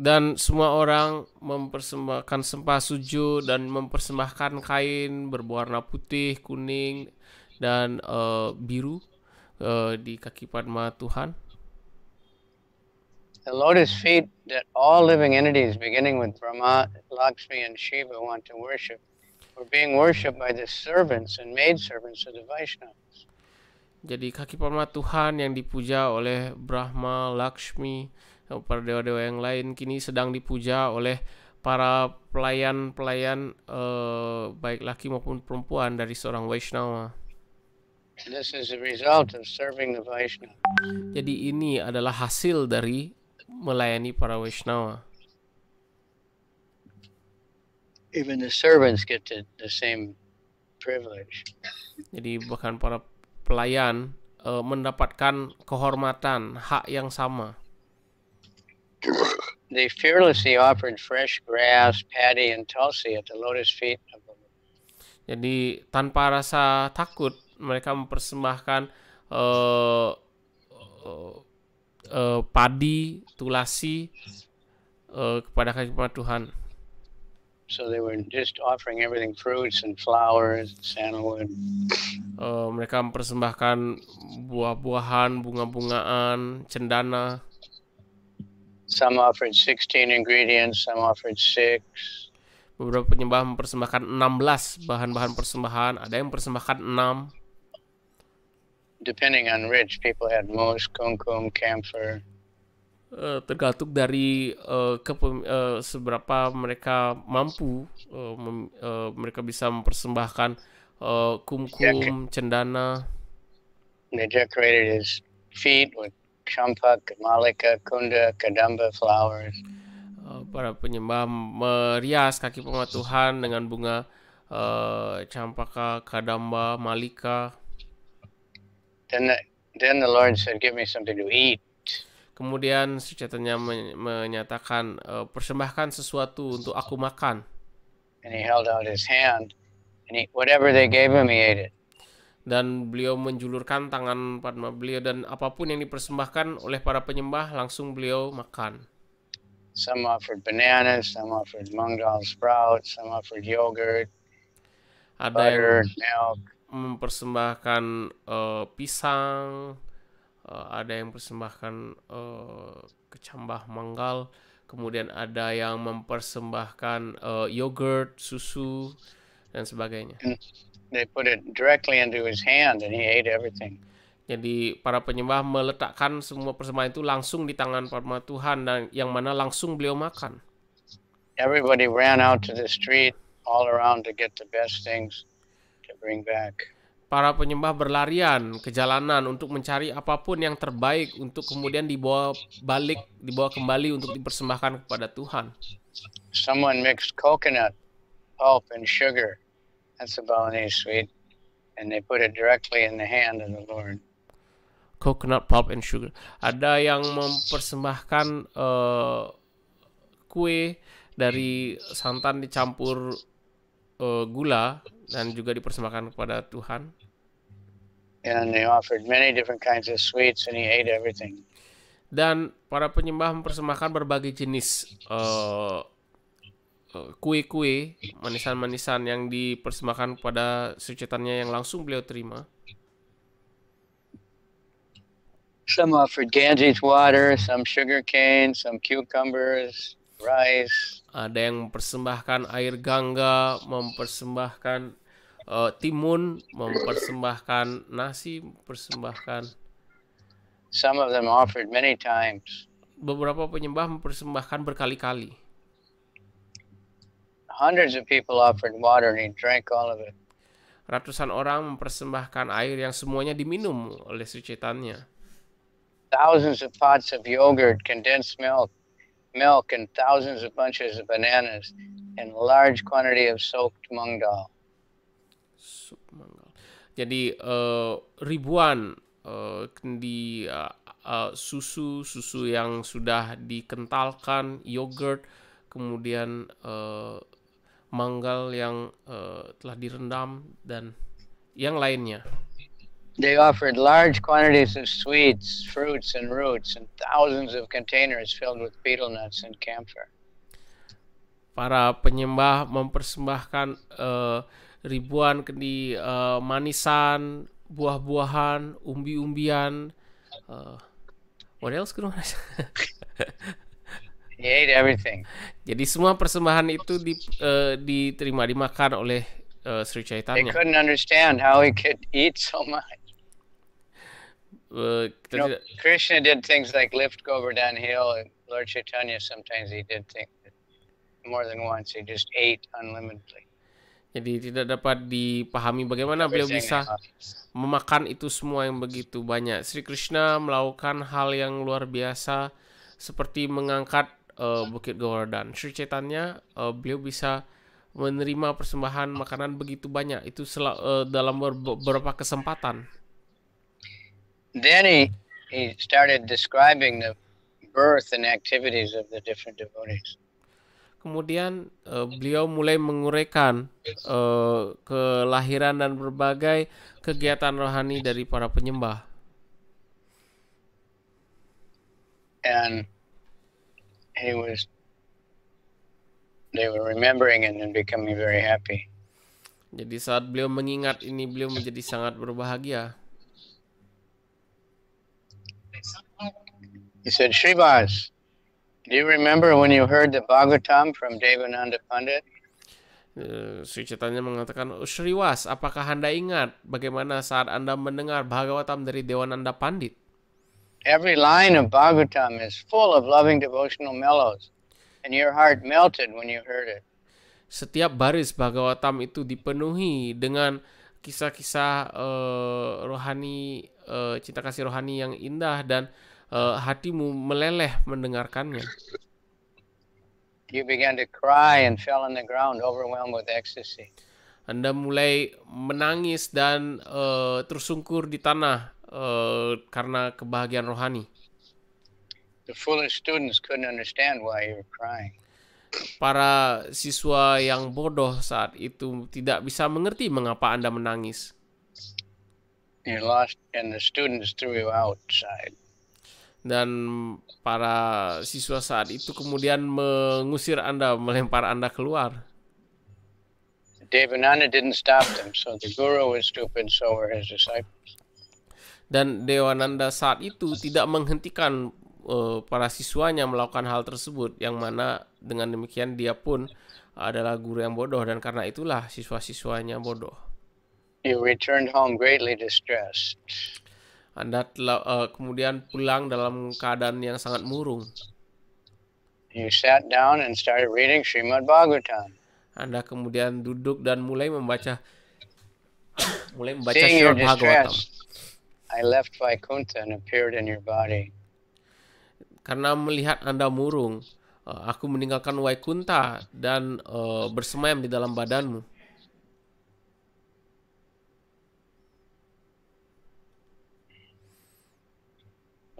dan semua orang mempersembahkan sempah sujud dan mempersembahkan kain berwarna putih, kuning, dan uh, biru uh, di kaki Padma Tuhan? The lotus feet that all living entities, beginning with Brahma, Lakshmi, and Shiva, want to worship, were being worshipped by the servants and maid servants of the Vaishnavas. Jadi kaki Padma Tuhan yang dipuja oleh Brahma, Lakshmi, eh, para dewa-dewa yang lain kini sedang dipuja oleh para pelayan-pelayan uh, baik laki maupun perempuan dari seorang Vaishnava. This is result of serving the Vaishnava. Jadi ini adalah hasil dari melayani para Vaishnava. Even the servants get the, the same privilege. Jadi bahkan para pelayan uh, mendapatkan kehormatan, hak yang sama. They fearlessly offered fresh grass, paddy, and tulsi at the lotus feet of the Lord. Jadi tanpa rasa takut mereka mempersembahkan uh, uh, uh, padi, tulasi uh, kepada kepada Tuhan. So they were just offering everything fruits and flowers, sandalwood. Uh, mereka mempersembahkan buah-buahan, bunga-bungaan, cendana. Some offered 16 ingredients, some offered 6. Beberapa penyembah mempersembahkan 16 bahan-bahan persembahan, ada yang mempersembahkan 6 depending on ridge, people had kumkum, camphor. Uh, tergantung dari uh, eh, ke uh, eh, seberapa mereka mampu uh, mem, uh, mereka bisa mempersembahkan uh, kumkum, cendana. They decorated his feet with champak, malika, kunda, kadamba flowers. para penyembah merias kaki pematuhan dengan bunga uh, champaka kadamba, malika. Then the, then the Lord said, "Give me something to eat." Kemudian sejahtera menyatakan, eh, persembahkan sesuatu untuk aku makan. And he held out his hand, and he, whatever they gave him, he ate it. Dan beliau menjulurkan tangan pada beliau dan apapun yang dipersembahkan oleh para penyembah langsung beliau makan. Some offered bananas, some offered mung dal sprouts, some offered yogurt, ada butter, yang, milk mempersembahkan uh, pisang, uh, ada yang mempersembahkan uh, kecambah manggal, kemudian ada yang mempersembahkan uh, yogurt, susu, dan sebagainya. they put it directly into his hand and he ate everything. Jadi para penyembah meletakkan semua persembahan itu langsung di tangan Parma Tuhan dan yang mana langsung beliau makan. Everybody ran out to the street all around to get the best things. Para penyembah berlarian ke jalanan untuk mencari apapun yang terbaik untuk kemudian dibawa balik, dibawa kembali untuk dipersembahkan kepada Tuhan. Someone mixed coconut pulp and sugar. That's a Balinese sweet. And they put it directly in the hand of the Lord coconut pulp and sugar. Ada yang mempersembahkan uh, kue dari santan dicampur uh, gula dan juga dipersembahkan kepada Tuhan. And they offered many different kinds of sweets and he ate everything. Dan para penyembah mempersembahkan berbagai jenis uh, kue-kue, manisan-manisan yang dipersembahkan pada sucitannya yang langsung beliau terima. Some offered Ganges water, some sugar cane, some cucumbers, rice. Ada yang mempersembahkan air gangga, mempersembahkan uh, timun, mempersembahkan nasi, mempersembahkan Some of them offered many times. Beberapa penyembah mempersembahkan berkali-kali. Hundreds of people offered water and he drank all of it. Ratusan orang mempersembahkan air yang semuanya diminum oleh sucitannya. Thousands of pots of yogurt, condensed milk, milk and thousands of bunches of bananas and large quantity of soaked mung dal. Submangal. Jadi uh, ribuan uh, di susu-susu eh, uh, uh, yang sudah dikentalkan, yogurt, kemudian uh, manggal yang uh, telah direndam dan yang lainnya. They offered large quantities of sweets, fruits and roots and thousands of containers filled with betel nuts and camphor. Para penyembah mempersembahkan uh, ribuan di uh, manisan, buah-buahan, umbi-umbian. Uh, what else kurang ate everything. Jadi semua persembahan itu di, uh, diterima dimakan oleh uh, Sri Chaitanya. They couldn't understand how he could eat so much. Uh, you know, Krishna did things like lift Govardhan Hill, and Lord Chaitanya sometimes he did things more than once. He just ate unlimitedly. Jadi tidak dapat dipahami bagaimana beliau bisa memakan itu semua yang begitu banyak. Sri Krishna melakukan hal yang luar biasa seperti mengangkat uh, Bukit Govardhan. Sri Chaitanya uh, eh, beliau bisa menerima persembahan makanan begitu banyak itu uh, dalam beberapa kesempatan. Then he, he started describing the birth and activities of the different devotees kemudian uh, beliau mulai menguraikan uh, kelahiran dan berbagai kegiatan rohani dari para penyembah. And he was they were remembering and becoming very happy. Jadi saat beliau mengingat ini beliau menjadi sangat berbahagia. He said, Shrivas, Do you remember when you heard the Bhagavatam from Devananda Pandit? Eh, Sri Chaitanya mengatakan, oh, Sriwas, apakah Anda ingat bagaimana saat Anda mendengar Bhagavatam dari Dewananda Pandit? Every line of Bhagavatam is full of loving devotional mellows, and your heart melted when you heard it. Setiap baris Bhagavatam itu dipenuhi dengan kisah-kisah uh, rohani, uh, cinta kasih rohani yang indah dan uh, hatimu meleleh mendengarkannya. You began to cry and fell on the ground overwhelmed with ecstasy. Anda mulai menangis dan uh, tersungkur di tanah uh, karena kebahagiaan rohani. The foolish students couldn't understand why you were crying. Para siswa yang bodoh saat itu tidak bisa mengerti mengapa Anda menangis. You lost and the students threw you outside dan para siswa saat itu kemudian mengusir Anda, melempar Anda keluar. Devananda didn't stop Dan Dewananda saat itu tidak menghentikan uh, para siswanya melakukan hal tersebut, yang mana dengan demikian dia pun adalah guru yang bodoh dan karena itulah siswa-siswanya bodoh. He returned home greatly distressed. Anda telah, uh, kemudian pulang dalam keadaan yang sangat murung. You sat down and started reading Srimad Bhagavatam. Anda kemudian duduk dan mulai membaca mulai membaca Srimad Bhagavatam. I left Vaikuntha and appeared in your body. Karena melihat Anda murung, uh, aku meninggalkan Vaikuntha dan uh, bersemayam di dalam badanmu.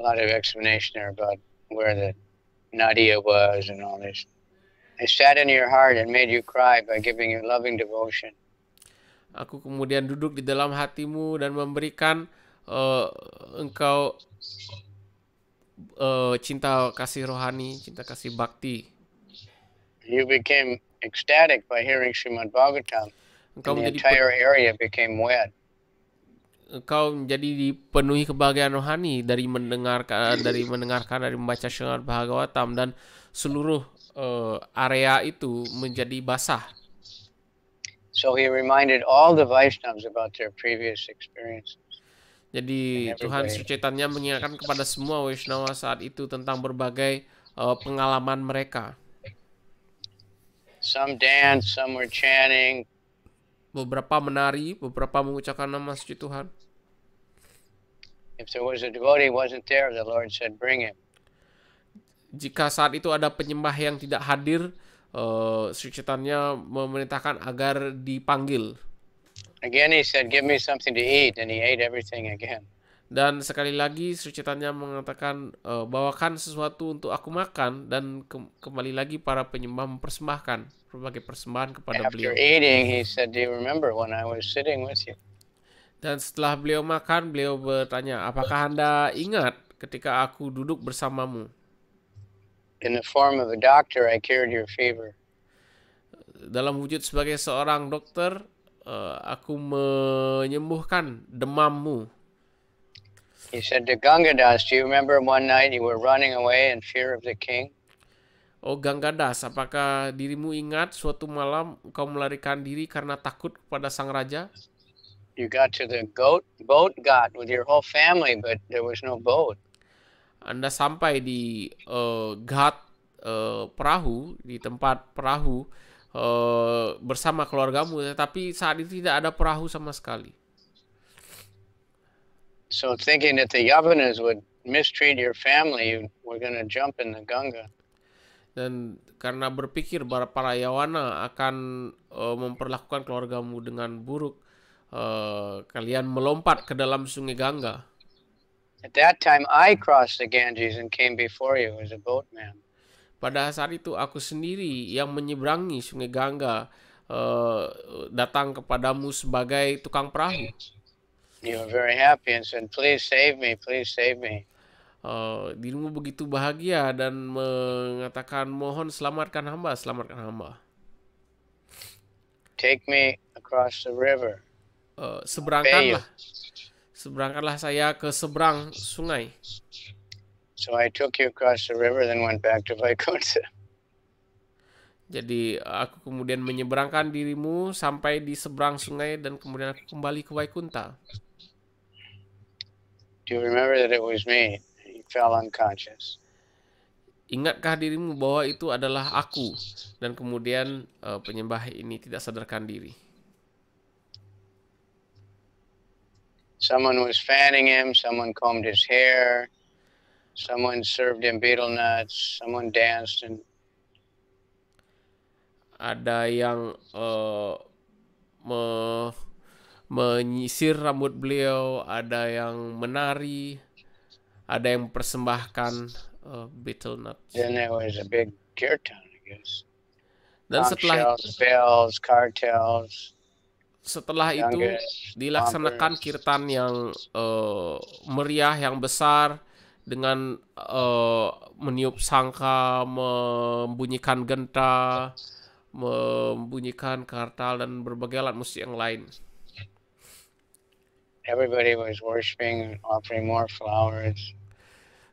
a lot of explanation there about where the Nadia was and all this. I sat in your heart and made you cry by giving you loving devotion. Aku kemudian duduk di dalam hatimu dan memberikan uh, engkau uh, cinta kasih rohani, cinta kasih bakti. You became ecstatic by hearing Srimad Bhagavatam. Engkau and the entire area became wet. engkau menjadi dipenuhi kebahagiaan rohani dari mendengarkan dari mendengarkan dari membaca syarat Bhagavatam dan seluruh uh, area itu menjadi basah. So he reminded all the Vaishnavas about their previous experiences. Jadi Tuhan Sucetannya mengingatkan kepada semua Vaishnava saat itu tentang berbagai uh, pengalaman mereka. Some dance, some were chanting. Beberapa menari, beberapa mengucapkan nama suci Tuhan. If there was a devotee wasn't there, the Lord said, bring him. Jika saat itu ada penyembah yang tidak hadir, uh, Sri Chaitanya memerintahkan agar dipanggil. Again he said, give me something to eat, and he ate everything again. Dan sekali lagi Sri Chaitanya mengatakan uh, bawakan sesuatu untuk aku makan dan ke kembali lagi para penyembah mempersembahkan berbagai persembahan kepada After beliau. After eating, he said, "Do you remember when I was sitting with you?" Dan setelah beliau makan, beliau bertanya, "Apakah Anda ingat ketika aku duduk bersamamu?" In the form of a doctor, I cured your fever. Dalam wujud sebagai seorang dokter, eh, aku menyembuhkan demammu. He said to Gangadas, "Do you remember one night you were running away in fear of the king?" Oh Ganggadas, apakah dirimu ingat suatu malam kau melarikan diri karena takut kepada sang raja? you got to the goat boat got with your whole family, but there was no boat. Anda sampai di uh, eh, ghat uh, eh, perahu di tempat perahu uh, bersama keluargamu, tetapi saat itu tidak ada perahu sama sekali. So thinking that the Yavanas would mistreat your family, you were going to jump in the Ganga. Dan karena berpikir para Yawana akan uh, memperlakukan keluargamu dengan buruk, uh, kalian melompat ke dalam sungai Gangga. At that time I crossed the Ganges and came before you as a boatman. Pada saat itu aku sendiri yang menyeberangi sungai Gangga uh, datang kepadamu sebagai tukang perahu. You were very happy and said, "Please save me, please save me." Uh, dirimu begitu bahagia dan mengatakan, "Mohon selamatkan hamba, selamatkan hamba." Take me across the river. Eh, iya. lah. seberangkanlah seberangkanlah saya ke seberang sungai. So I took you across the river then went back to Vaikuntha. Jadi aku kemudian menyeberangkan dirimu sampai di seberang sungai dan kemudian aku kembali ke Waikunta. Do you remember that it was me? You fell unconscious. Ingatkah dirimu bahwa itu adalah aku dan kemudian uh, penyembah ini tidak sadarkan diri? Someone was fanning him, someone combed his hair, someone served him betel nuts, someone danced and ada yang uh, me menyisir rambut beliau, ada yang menari, ada yang persembahkan uh, betel nuts. Then there was a big kirtan, I guess. Dan setelah bells, cartels, setelah ya, itu dilaksanakan kirtan yang uh, meriah yang besar dengan uh, meniup sangka, membunyikan genta, membunyikan kartal dan berbagai alat musik yang lain. Everybody was worshiping, offering more flowers.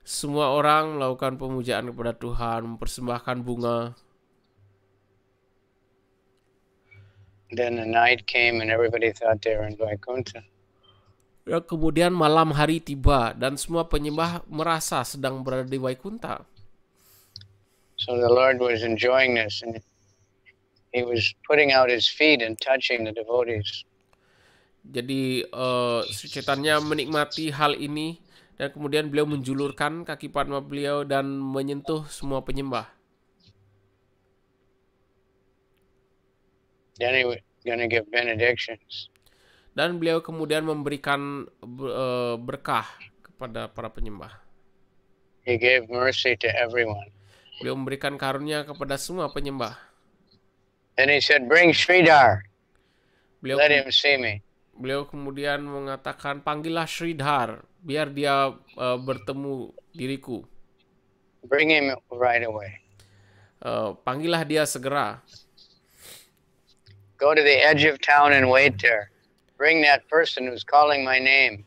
Semua orang melakukan pemujaan kepada Tuhan, mempersembahkan bunga. Then the night came and everybody thought they were in Vaikuntha. Ya? ya, Kemudian malam hari tiba dan semua penyembah merasa sedang berada di Vaikuntha. So the Lord was enjoying this and he was putting out his feet and touching the devotees. Jadi uh, eh, Sucetannya menikmati hal ini dan kemudian beliau menjulurkan kaki padma beliau dan menyentuh semua penyembah. Then he gonna give benedictions. Dan beliau kemudian memberikan e, berkah kepada para penyembah. He gave mercy to everyone. Beliau memberikan karunia kepada semua penyembah. And he said, "Bring Sridhar. Beliau, Let him see me." Beliau kemudian mengatakan, "Panggillah Sridhar, biar dia uh, bertemu diriku." Bring him right away. Uh, panggillah dia segera. Go to the edge of town and wait there. Bring that person who's calling my name.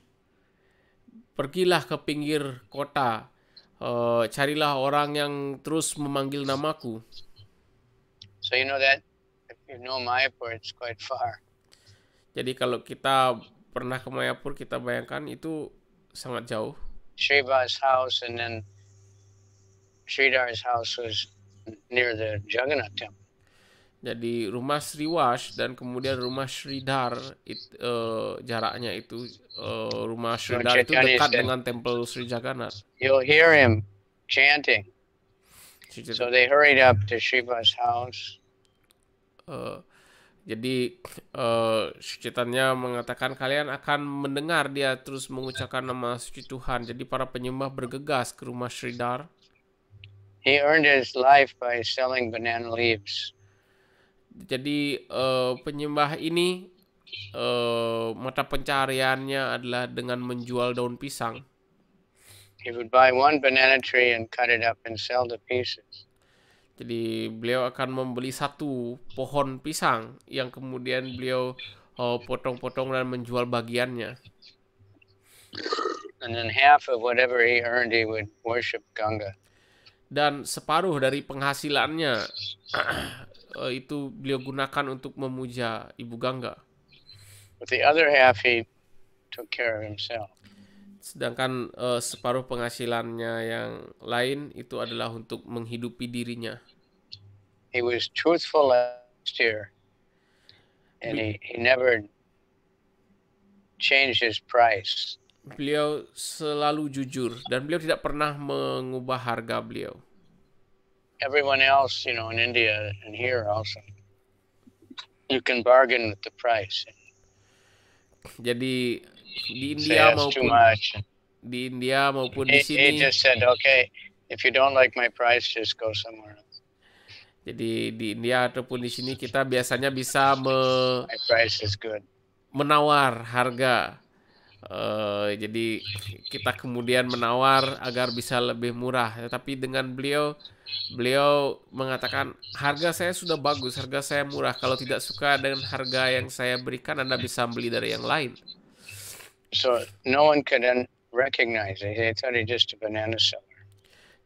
Pergilah ke pinggir kota. Uh, carilah orang yang terus memanggil namaku. So you know that if you know Mayapur, it's quite far. Jadi kalau kita pernah ke Mayapur, kita bayangkan itu sangat jauh. Shiva's house and then Sridhar's house was near the Jagannath temple. Jadi rumah Sriwash dan kemudian rumah Sridhar it, uh, jaraknya itu uh, rumah Sridhar itu dekat dengan tempel Sri Jagannath. You'll hear him chanting. So they hurried up to Shiva's house. Uh, jadi uh, sucitannya mengatakan kalian akan mendengar dia terus mengucapkan nama suci Tuhan. Jadi para penyembah bergegas ke rumah Sridhar. He earned his life by selling banana leaves. Jadi uh, penyembah ini uh, mata pencariannya adalah dengan menjual daun pisang. He would buy one banana tree and cut it up and sell the pieces. Jadi beliau akan membeli satu pohon pisang yang kemudian beliau eh, potong-potong uh, dan menjual bagiannya. And then half of whatever he earned he would worship Ganga. Dan separuh dari penghasilannya uh, itu beliau gunakan untuk memuja Ibu Gangga. the other half he took care of himself. Sedangkan uh, separuh penghasilannya yang lain itu adalah untuk menghidupi dirinya. He was truthful last year, and he, he never changed his price. Beliau selalu jujur dan beliau tidak pernah mengubah harga beliau everyone else, you know, in India and here also, you can bargain with the price. Jadi di India maupun di India maupun di sini. He just said, okay, if you don't like my price, just go somewhere Jadi di India ataupun di sini kita biasanya bisa me, menawar harga Eh, jadi kita kemudian menawar agar bisa lebih murah. tetapi dengan beliau, beliau mengatakan harga saya sudah bagus, harga saya murah. Kalau tidak suka dengan harga yang saya berikan, anda bisa beli dari yang lain. So no one can recognize it. thought he just a banana seller.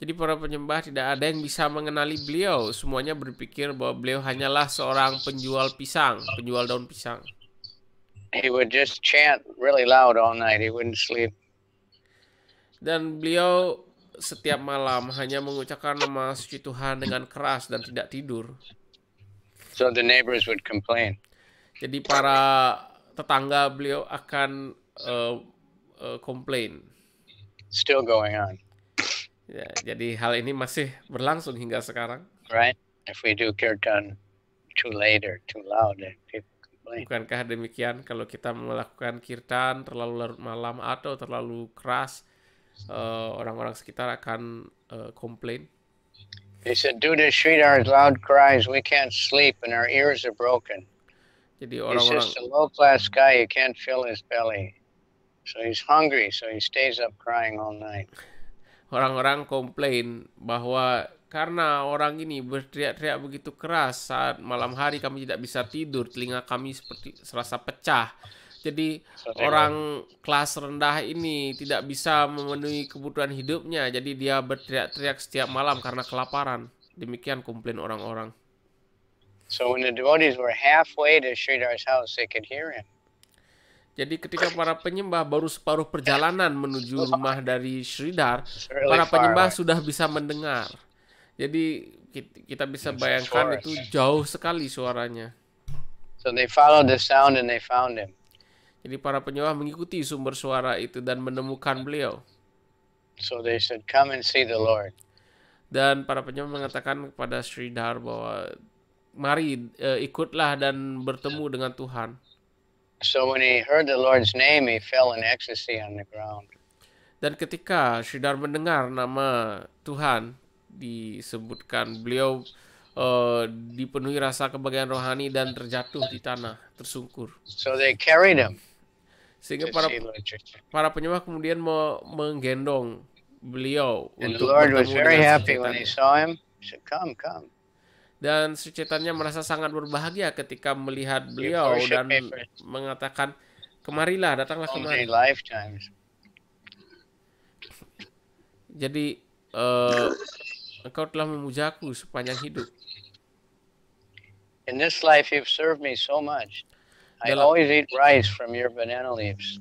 Jadi para penyembah tidak ada yang bisa mengenali beliau. Semuanya berpikir bahwa beliau hanyalah seorang penjual pisang, penjual daun pisang he would just chant really loud all night. He wouldn't sleep. Dan beliau setiap malam hanya mengucapkan nama suci Tuhan dengan keras dan tidak tidur. So the neighbors would complain. Jadi para tetangga beliau akan uh, eh, uh, eh, complain. Still going on. Ya, jadi hal ini masih berlangsung hingga sekarang. Right. If we do kirtan too late or too loud, people Bukankah demikian kalau kita melakukan kirtan terlalu larut malam atau terlalu keras eh, orang-orang uh, sekitar akan uh, komplain? They said due to Sridhar's loud cries we can't sleep and our ears are broken. Jadi orang-orang He's just a low class guy he can't fill his belly. So he's hungry so he stays up crying all night. Orang-orang komplain bahwa karena orang ini berteriak-teriak begitu keras saat malam hari kami tidak bisa tidur, telinga kami seperti serasa pecah. Jadi orang kelas rendah ini tidak bisa memenuhi kebutuhan hidupnya, jadi dia berteriak-teriak setiap malam karena kelaparan. Demikian komplain orang-orang. So when the devotees were halfway to Sridhar's house, they could hear him. Jadi ketika para penyembah baru separuh perjalanan menuju rumah dari Sridhar, para penyembah sudah bisa mendengar. Jadi kita bisa bayangkan itu jauh sekali suaranya. So they followed the sound and they found him. Jadi para penyewa mengikuti sumber suara itu dan menemukan beliau. So they said, "Come and see the Lord." Dan para penyewa mengatakan kepada Sridhar bahwa mari uh, ikutlah dan bertemu dengan Tuhan. So when he heard the Lord's name, he fell in ecstasy on the ground. Dan ketika Sridhar mendengar nama Tuhan, disebutkan beliau uh, dipenuhi rasa kebahagiaan rohani dan terjatuh di tanah, tersungkur. So they carried him. Sehingga para para penyembah kemudian me menggendong beliau untuk Lord was very happy when he saw him. "Come, come." Dan secetannya merasa sangat berbahagia ketika melihat beliau dan mengatakan, "Kemarilah, datanglah kemari." Jadi uh, Engkau telah memujaku sepanjang hidup. In this life you've served me so much. I dalam, always eat rice from your banana leaves.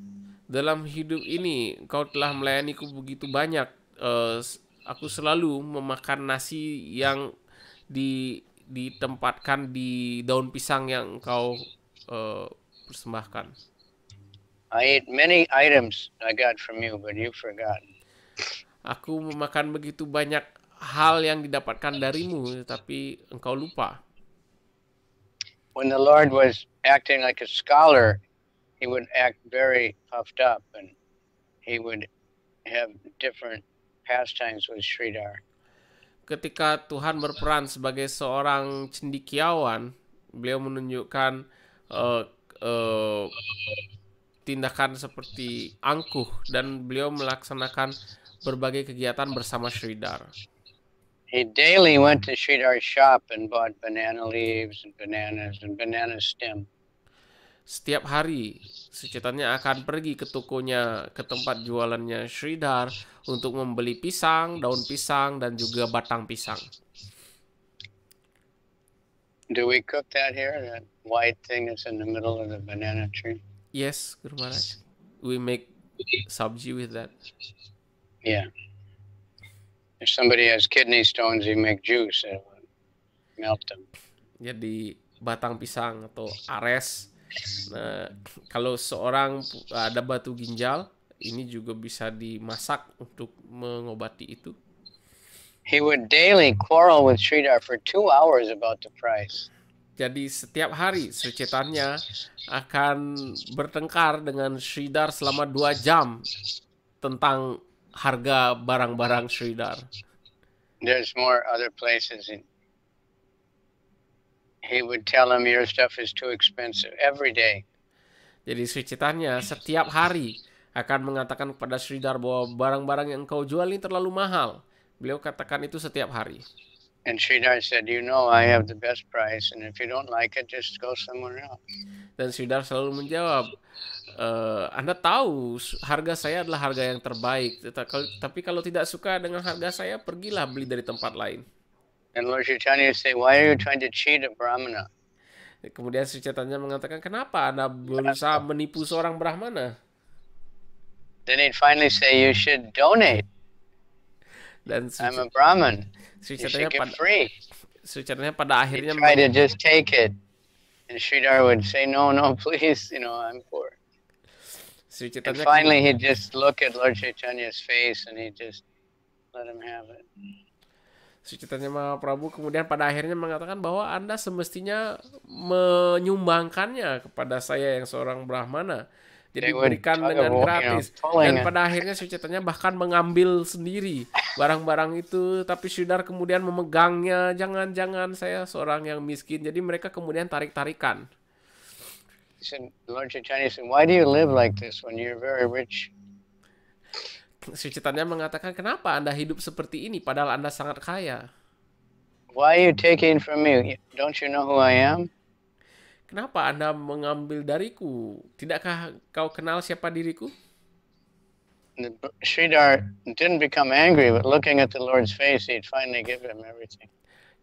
Dalam hidup ini engkau telah melayaniku begitu banyak. Uh, aku selalu memakan nasi yang di ditempatkan di daun pisang yang engkau uh, persembahkan. I ate many items I got from you, but you forgot. Aku memakan begitu banyak hal yang didapatkan darimu, tapi engkau lupa. When the Lord was acting like a scholar, he would act very puffed up and he would have different pastimes with Sridhar. Ketika Tuhan berperan sebagai seorang cendikiawan, beliau menunjukkan uh, uh, tindakan seperti angkuh dan beliau melaksanakan berbagai kegiatan bersama Sridhar he daily went to Sridhar's shop and bought banana leaves and bananas and banana stem. Setiap hari, Sucitanya akan pergi ke tokonya, ke tempat jualannya Sridhar untuk membeli pisang, daun pisang, dan juga batang pisang. Do we cook that here? That white thing that's in the middle of the banana tree? Yes, Guru Maharaj. We make sabji with that. Yeah. If somebody has kidney stones, you make juice, and melt them. Jadi ya, batang pisang atau ares. Nah, kalau seorang ada batu ginjal, ini juga bisa dimasak untuk mengobati itu. He would daily quarrel with Sridhar for two hours about the price. Jadi setiap hari sucetannya akan bertengkar dengan Sridhar selama dua jam tentang harga barang-barang Sridhar. There's more other places. In, he would tell him your stuff is too expensive every day. Jadi Sucitanya setiap hari akan mengatakan kepada Sridhar bahwa barang-barang yang kau jual ini terlalu mahal. Beliau katakan itu setiap hari. And Sridhar said, you know I have the best price and if you don't like it just go somewhere else. Dan Sridhar selalu menjawab, uh, Anda tahu harga saya adalah harga yang terbaik. Tapi kalau tidak suka dengan harga saya, pergilah beli dari tempat lain. Kemudian Sri Chaitanya mengatakan, kenapa Anda berusaha menipu seorang brahmana? Then he finally say, you should donate. Dan Sri I'm a brahman. Sri Chaitanya pada, Sri Chaitanya pada akhirnya. try to just take it. And Sridhar would say, no, no, please, you know, I'm poor. Sri Chaitanya. And finally, he just look at Lord Chaitanya's face and he just let him have it. Sri Chaitanya Mahaprabhu kemudian pada akhirnya mengatakan bahwa Anda semestinya menyumbangkannya kepada saya yang seorang Brahmana. Jadi diberikan dengan gratis. Dan pada akhirnya Sri Chaitanya bahkan mengambil sendiri barang-barang itu. Tapi Sridhar kemudian memegangnya. Jangan-jangan saya seorang yang miskin. Jadi mereka kemudian tarik-tarikan he said, Lord Chaitanya said, why do you live like this when you're very rich? Sri Chaitanya mengatakan, kenapa Anda hidup seperti ini padahal Anda sangat kaya? Why are you taking from me? Don't you know who I am? Kenapa Anda mengambil dariku? Tidakkah kau kenal siapa diriku? Sridhar didn't become angry, but looking at the Lord's face, he'd finally give him everything.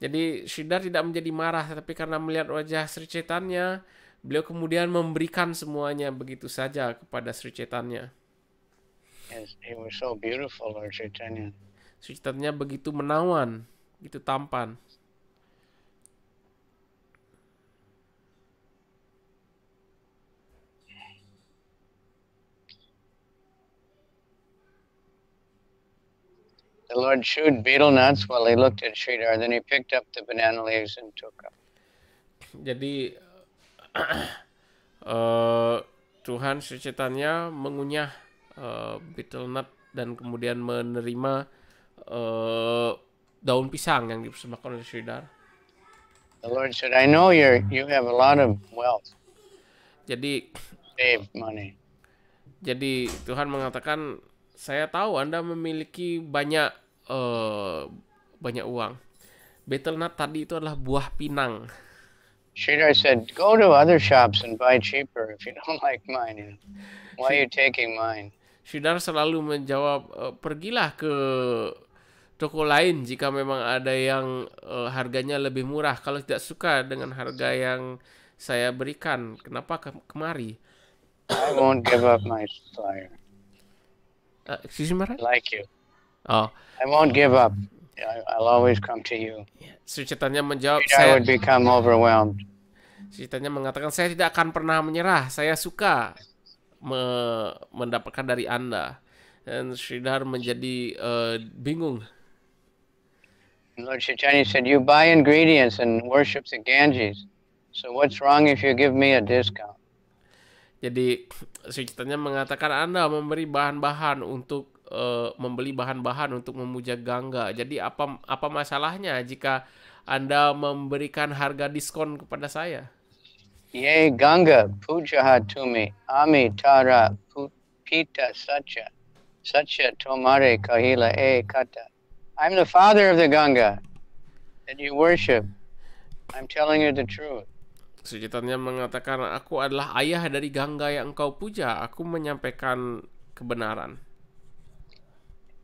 Jadi Sridhar tidak menjadi marah, tetapi karena melihat wajah Sri Chaitanya, Beliau kemudian memberikan semuanya begitu saja kepada Sri Chaitanya. Yes, he was so beautiful, Lord Chaitanya. Sri Chaitanya begitu menawan, begitu tampan. The Lord chewed betel nuts while he looked at Sridhar, then he picked up the banana leaves and took up. Jadi uh, Tuhan secetannya mengunyah uh, eh, betel nut dan kemudian menerima uh, daun pisang yang dipersembahkan oleh Sridhar. The Lord said, I know you you have a lot of wealth. Jadi save money. Jadi Tuhan mengatakan, saya tahu Anda memiliki banyak uh, banyak uang. Betel nut tadi itu adalah buah pinang. Sridhar said, "Go to other shops and buy cheaper if you don't like mine. Why are you taking mine?" Sridhar selalu menjawab, e, "Pergilah ke toko lain jika memang ada yang uh, harganya lebih murah. Kalau tidak suka dengan harga yang saya berikan, kenapa ke kemari? I won't give up my supplier. Uh, e, excuse me, Marat? Like you. Oh. I won't give up. I'll always come to you. Ya, Sri Chaitanya menjawab, saya I would become overwhelmed. Sri Chaitanya mengatakan, saya tidak akan pernah menyerah. Saya suka me mendapatkan dari Anda. Dan Sridhar menjadi uh, bingung. Lord Chaitanya said, you buy ingredients and worship the Ganges. So what's wrong if you give me a discount? Jadi Sri Chaitanya mengatakan Anda memberi bahan-bahan untuk uh, membeli bahan-bahan untuk memuja Gangga. Jadi apa apa masalahnya jika Anda memberikan harga diskon kepada saya? Ye Gangga puja hatumi ami tara pita sacha sacha tomare kahila e kata. I'm the father of the Gangga that you worship. I'm telling you the truth. Sujitannya mengatakan, aku adalah ayah dari Gangga yang engkau puja. Aku menyampaikan kebenaran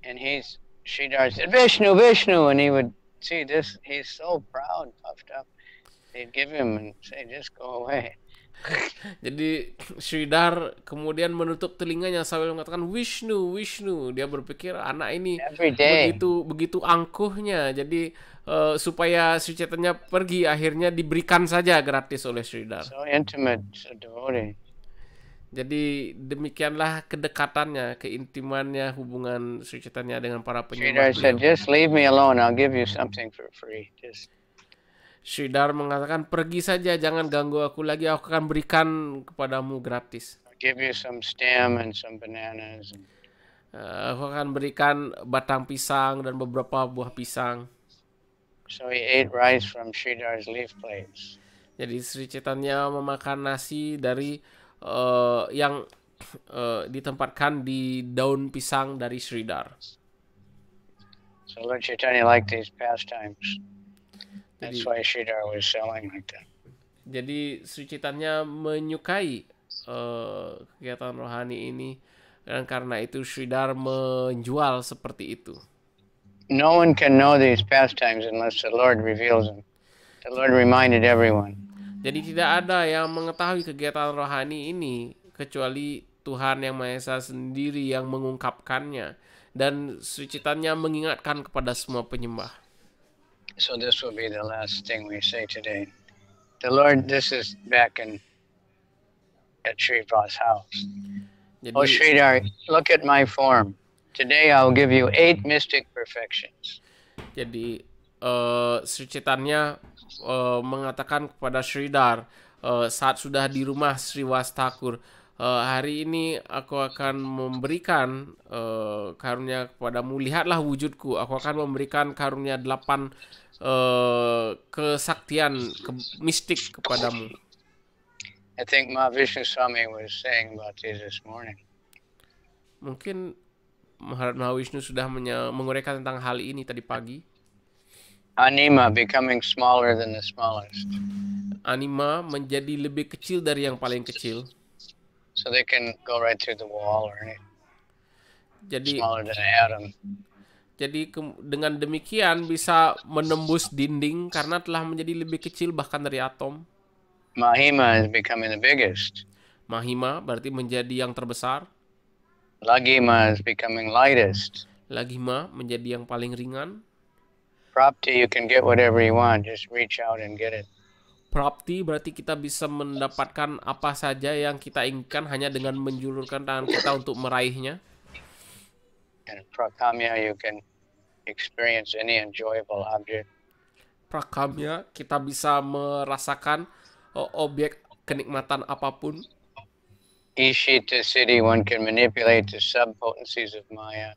and he's she said Vishnu, Vishnu, and he would see this. He's so proud, puffed up. They'd give him and say, just go away. Jadi Sridhar kemudian menutup telinganya sambil mengatakan Vishnu, Vishnu. Dia berpikir anak ini begitu begitu angkuhnya. Jadi uh, supaya Sri pergi akhirnya diberikan saja gratis oleh Sridhar. So intimate, so devoted. Jadi demikianlah kedekatannya, keintimannya, hubungan Sucitanya dengan para penyembah. Sridhar said, just leave me alone, I'll give you something for free. Just Sridhar mengatakan, pergi saja, jangan ganggu aku lagi, aku akan berikan kepadamu gratis. I'll give you some stem and some bananas. And... Uh, aku akan berikan batang pisang dan beberapa buah pisang. So he ate rice from Sridhar's leaf plates. Jadi Sri Chaitanya memakan nasi dari uh, yang uh, ditempatkan di daun pisang dari Sridhar. So Lord Chaitanya liked these pastimes. That's why Sridhar was selling like that. Jadi Sri Chaitanya menyukai uh, kegiatan rohani ini dan karena itu Sridhar menjual seperti itu. No one can know these pastimes unless the Lord reveals them. The Lord reminded everyone. Jadi tidak hmm. ada yang mengetahui kegiatan rohani ini kecuali Tuhan yang Maha Esa sendiri yang mengungkapkannya dan sucitannya mengingatkan kepada semua penyembah. So this will be the last thing we say today. The Lord, this is back in at Srivar's house. Jadi, oh Sridhar, look at my form. Today I'll give you eight mystic perfections. Jadi uh, eh, Sri Cetanya uh, eh, mengatakan kepada Sridhar uh, saat sudah di rumah Sri Wastakur uh, hari ini aku akan memberikan uh, karunia kepadamu lihatlah wujudku aku akan memberikan karunia delapan uh, kesaktian ke mistik kepadamu I think Mahavishnu Swami was saying about this this morning. Mungkin Maharaj Mahavishnu sudah menguraikan tentang hal ini tadi pagi. Anima becoming smaller than the smallest. Anima menjadi lebih kecil dari yang paling kecil. So they can go right through the wall or anything. Jadi smaller than Adam. Jadi ke, dengan demikian bisa menembus dinding karena telah menjadi lebih kecil bahkan dari atom. Mahima is becoming the biggest. Mahima berarti menjadi yang terbesar. Lagima is becoming lightest. Lagima menjadi yang paling ringan. Property, you can get whatever you want. Just reach out and get it. Property berarti kita bisa mendapatkan apa saja yang kita inginkan hanya dengan menjulurkan tangan kita untuk meraihnya. And prakamya you can experience any enjoyable object. Prakamya kita bisa merasakan eh, objek kenikmatan apapun. Ishita city one can manipulate the subpotencies of Maya.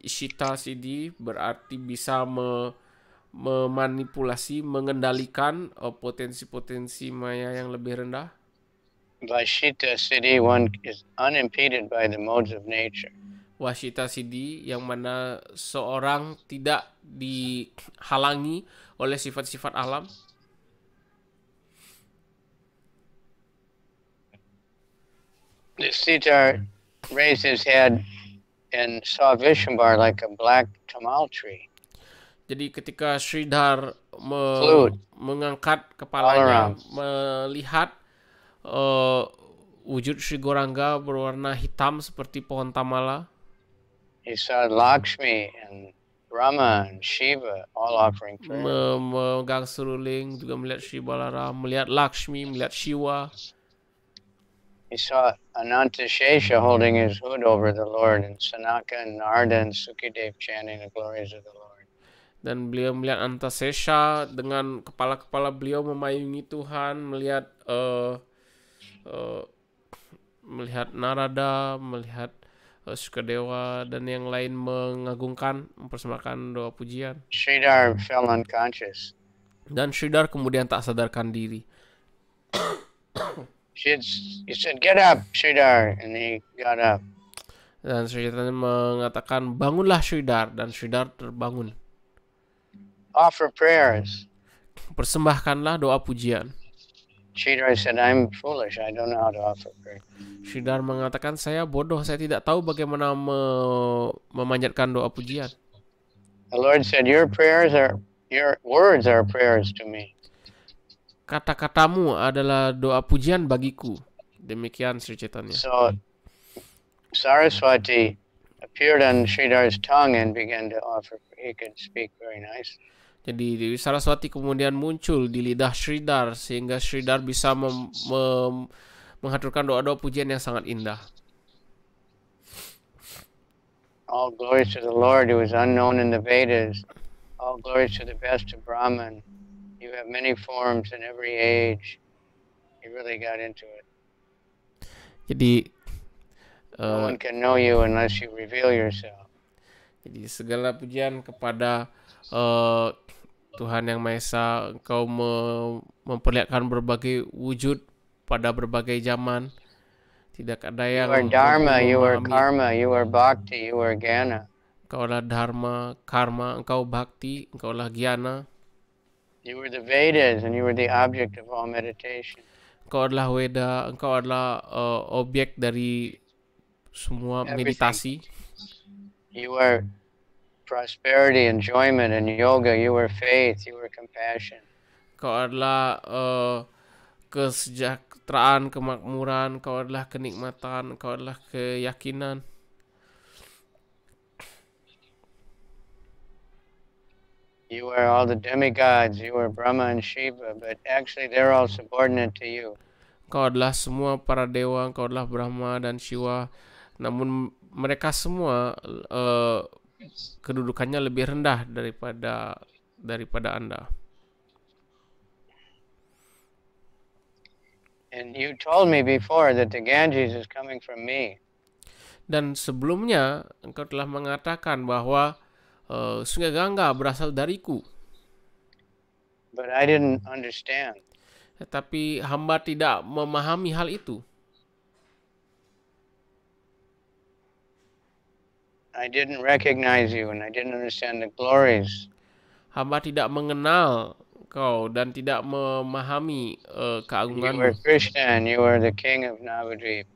Ishita CD berarti bisa me memanipulasi, mengendalikan eh, potensi-potensi uh, maya yang lebih rendah. Vashita CD one is unimpeded by the modes of nature. Wasita CD yang mana seorang tidak dihalangi oleh sifat-sifat alam. The sitar raises his head and saw Vishambar like a black tamal tree. Jadi ketika Sridhar me Flute. mengangkat kepalanya melihat uh, wujud Sri Goranga berwarna hitam seperti pohon tamala. He saw Lakshmi and Rama and Shiva all offering prayer. Memegang seruling juga melihat Sri Balaram, melihat Lakshmi, melihat Shiva. He saw Anantashesha holding his hood over the Lord and Sanaka and Narada and Sukidev chanting the glories of the Lord. Dan beliau melihat Antasesha dengan kepala-kepala beliau memayungi Tuhan, melihat uh, uh, melihat Narada, melihat uh, eh, Sukadewa dan yang lain mengagungkan, mempersembahkan doa pujian. Sridhar fell unconscious. Dan Sridhar kemudian tak sadarkan diri. She, he said, get up, Sridhar. And he got up. Dan Sridhar mengatakan, bangunlah Sridhar. Dan Sridhar terbangun. Offer prayers. Persembahkanlah doa pujian. Sridhar said, I'm foolish. I don't know how to offer prayers. Sridhar mengatakan, saya bodoh. Saya tidak tahu bagaimana me memanjatkan doa pujian. The Lord said, your prayers are, your words are prayers to me kata-katamu adalah doa pujian bagiku. Demikian Sri Chaitanya. So, Saraswati appeared on Sridhar's tongue and began to offer. He could speak very nice. Jadi Dewi Saraswati kemudian muncul di lidah Sridhar sehingga Sridhar bisa mem, mem, menghaturkan doa-doa pujian yang sangat indah. All glory to the Lord who is unknown in the Vedas. All glory to the best of Brahman. You have many forms in every age. You really got into it. Jadi uh, no eh, one can know you unless you reveal yourself. Jadi segala pujian kepada uh, Tuhan yang Maha Esa, Engkau me memperlihatkan berbagai wujud pada berbagai zaman. Tidak ada yang You are dharma, you are karma, you are bhakti, you are gyana. Engkaulah dharma, karma, engkau bhakti, engkaulah gyana. You were the Vedas and you were the object of all meditation. Engkau adalah Weda, engkau adalah uh, objek dari semua Everything. meditasi. You are prosperity, enjoyment, and yoga. You are faith. You are compassion. Kau adalah uh, kesejahteraan, kemakmuran. Kau adalah kenikmatan. Kau adalah keyakinan. You are all the demigods, you are Brahma and Shiva, but actually they're all subordinate to you. Kau adalah semua para dewa, kau adalah Brahma dan Shiva, namun mereka semua uh, kedudukannya lebih rendah daripada daripada Anda. And you told me before that the Ganges is coming from me. Dan sebelumnya engkau telah mengatakan bahwa uh, Sungai Gangga berasal dariku. But I didn't understand. Tetapi hamba tidak memahami hal itu. I didn't recognize you and I didn't understand the glories. Hamba tidak mengenal kau dan tidak memahami uh, eh, keagungan. You were Krishna and you were the king of Navadvip.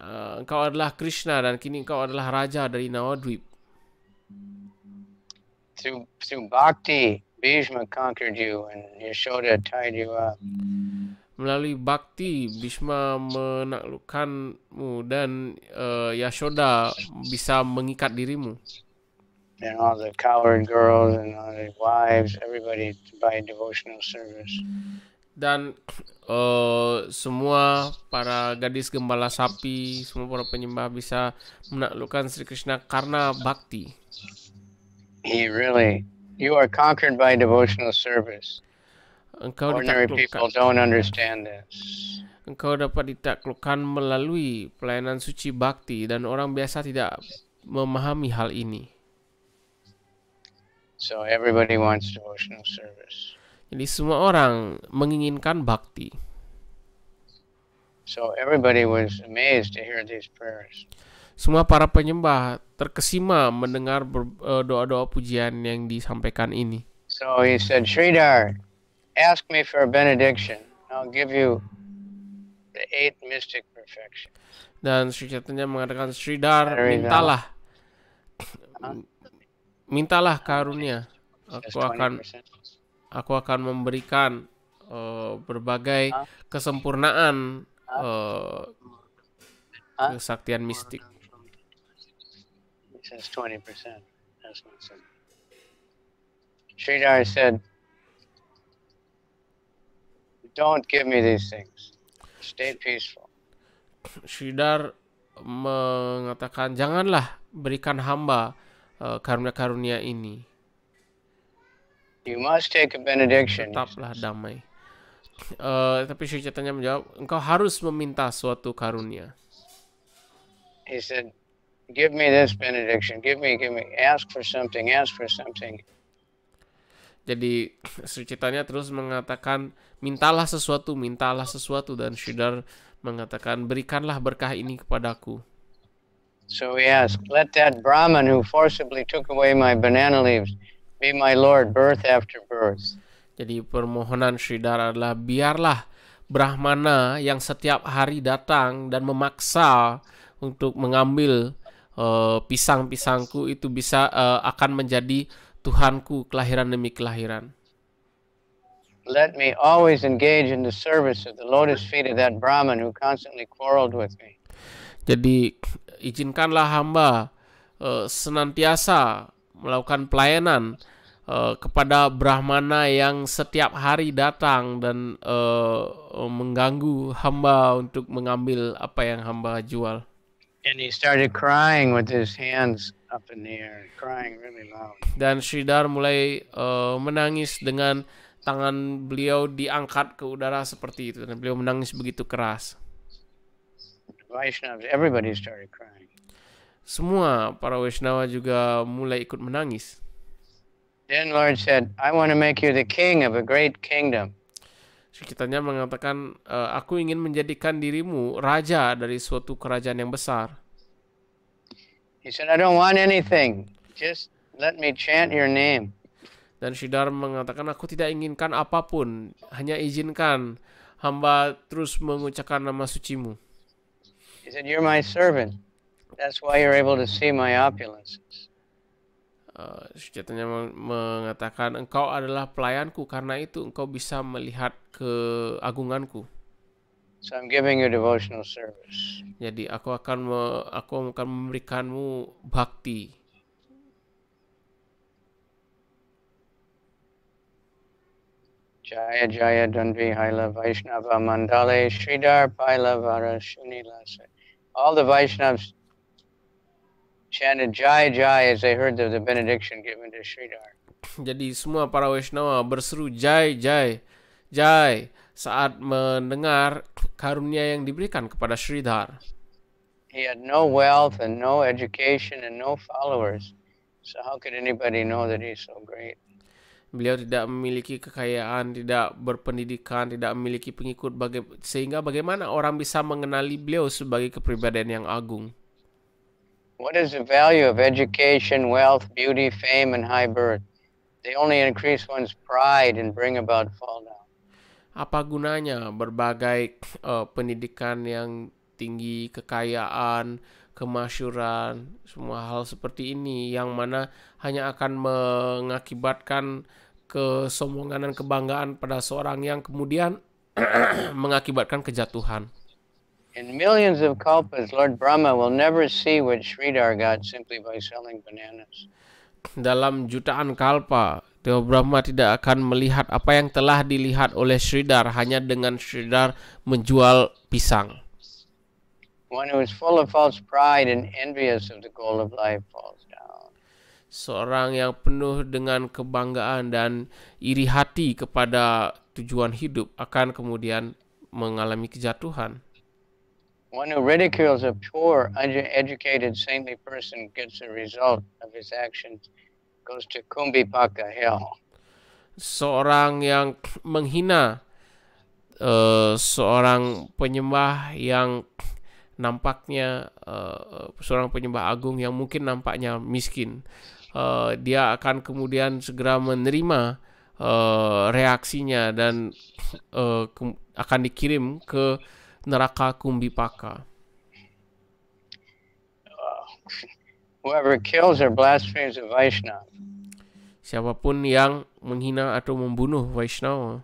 Uh, kau adalah Krishna dan kini kau adalah raja dari Navadvip through through bhakti, Bhishma conquered you and Yashoda tied you up. Melalui bakti, Bhishma menaklukkanmu dan uh, Yashoda bisa mengikat dirimu. And all the coward girls and all the wives, everybody by devotional service. Dan uh, semua para gadis gembala sapi, semua para penyembah bisa menaklukkan Sri Krishna karena bakti he really you are conquered by devotional service. Engkau Ordinary people don't understand this. Engkau dapat ditaklukkan melalui pelayanan suci bakti dan orang biasa tidak memahami hal ini. So everybody wants devotional service. Jadi semua orang menginginkan bakti. So everybody was amazed to hear these prayers. Semua para penyembah terkesima mendengar eh, doa-doa pujian yang disampaikan ini. So he said, Sridhar, ask me for a benediction. I'll give you the eight mystic perfections. Dan Sri Chaitanya mengatakan, Sridhar, mintalah. Mintalah karunia. Aku akan aku akan memberikan uh, berbagai kesempurnaan uh, kesaktian mistik says 20%. That's not said. Sridhar said, Don't give me these things. Stay peaceful. Sridhar mengatakan, Janganlah berikan hamba karunia eh, karunia-karunia ini. You must take a benediction. Tetaplah damai. Uh, tapi Sri Chaitanya menjawab, engkau harus meminta suatu karunia. He said, Give me this benediction. Give me, give me. Ask for something. Ask for something. Jadi Sucitanya terus mengatakan mintalah sesuatu, mintalah sesuatu dan Sridhar mengatakan berikanlah berkah ini kepadaku. So he asked, let that Brahman who forcibly took away my banana leaves be my lord birth after birth. Jadi permohonan Sridhar adalah biarlah Brahmana yang setiap hari datang dan memaksa untuk mengambil Eh, pisang-pisangku itu bisa uh, akan menjadi Tuhanku kelahiran demi kelahiran. Let me always engage in the service of the lotus feet of that Brahman who constantly quarreled with me. Jadi izinkanlah hamba uh, senantiasa melakukan pelayanan uh, kepada Brahmana yang setiap hari datang dan uh, mengganggu hamba untuk mengambil apa yang hamba jual. And he started crying with his hands up in the air, crying really loud. Dan Sridhar mulai uh, menangis dengan tangan beliau diangkat ke udara seperti itu dan beliau menangis begitu keras. everybody started crying. Semua para Vaishnava juga mulai ikut menangis. Then Lord said, I want to make you the king of a great kingdom sekitarnya mengatakan e, aku ingin menjadikan dirimu raja dari suatu kerajaan yang besar. He said I don't want anything. Just let me chant your name. Dan Shidar mengatakan aku tidak inginkan apapun, hanya izinkan hamba terus mengucapkan nama sucimu. He said you're my servant. That's why you're able to see my opulences. Uh, eh, senjatanya mengatakan, "Engkau adalah pelayanku, karena itu engkau bisa melihat keagunganku." So I'm giving you devotional service. Jadi aku akan me, aku akan memberikanmu bakti. Jaya Jaya Dandvi Haila Vaishnava Mandale Sridhar Paila Vara Shunilasa. All the Vaishnavas chanted Jai Jai as they heard the the benediction given to Sridhar. Jadi semua para Vaishnava berseru Jai Jai Jai saat mendengar karunia yang diberikan kepada Sridhar. He had no wealth and no education and no followers. So how could anybody know that he's so great? Beliau tidak memiliki kekayaan, tidak berpendidikan, tidak memiliki pengikut, baga sehingga bagaimana orang bisa mengenali beliau sebagai kepribadian yang agung? What is the value of education, wealth, beauty, fame, and high birth? They only increase one's pride and bring about fall down. Apa gunanya berbagai uh, pendidikan yang tinggi, kekayaan, kemasyuran, semua hal seperti ini yang mana hanya akan mengakibatkan kesombongan dan kebanggaan pada seorang yang kemudian mengakibatkan kejatuhan. In millions of kalpas, Lord Brahma will never see what Sridhar got simply by selling bananas. Dalam jutaan kalpa, Dewa Brahma tidak akan melihat apa yang telah dilihat oleh Sridhar hanya dengan Sridhar menjual pisang. One who is full of false pride and envious of the goal of life falls down. Seorang yang penuh dengan kebanggaan dan iri hati kepada tujuan hidup akan kemudian mengalami kejatuhan. One who ridicules a poor, uneducated, saintly person gets the result of his actions goes to Kumbhipaka hell. Seorang yang menghina uh, seorang penyembah yang nampaknya uh, seorang penyembah agung yang mungkin nampaknya miskin, uh, dia akan kemudian segera menerima uh, reaksinya dan uh, akan dikirim ke neraka kumbipaka. Whoever kills or blasphemes a Vaishnava. Siapapun yang menghina atau membunuh Vaishnava.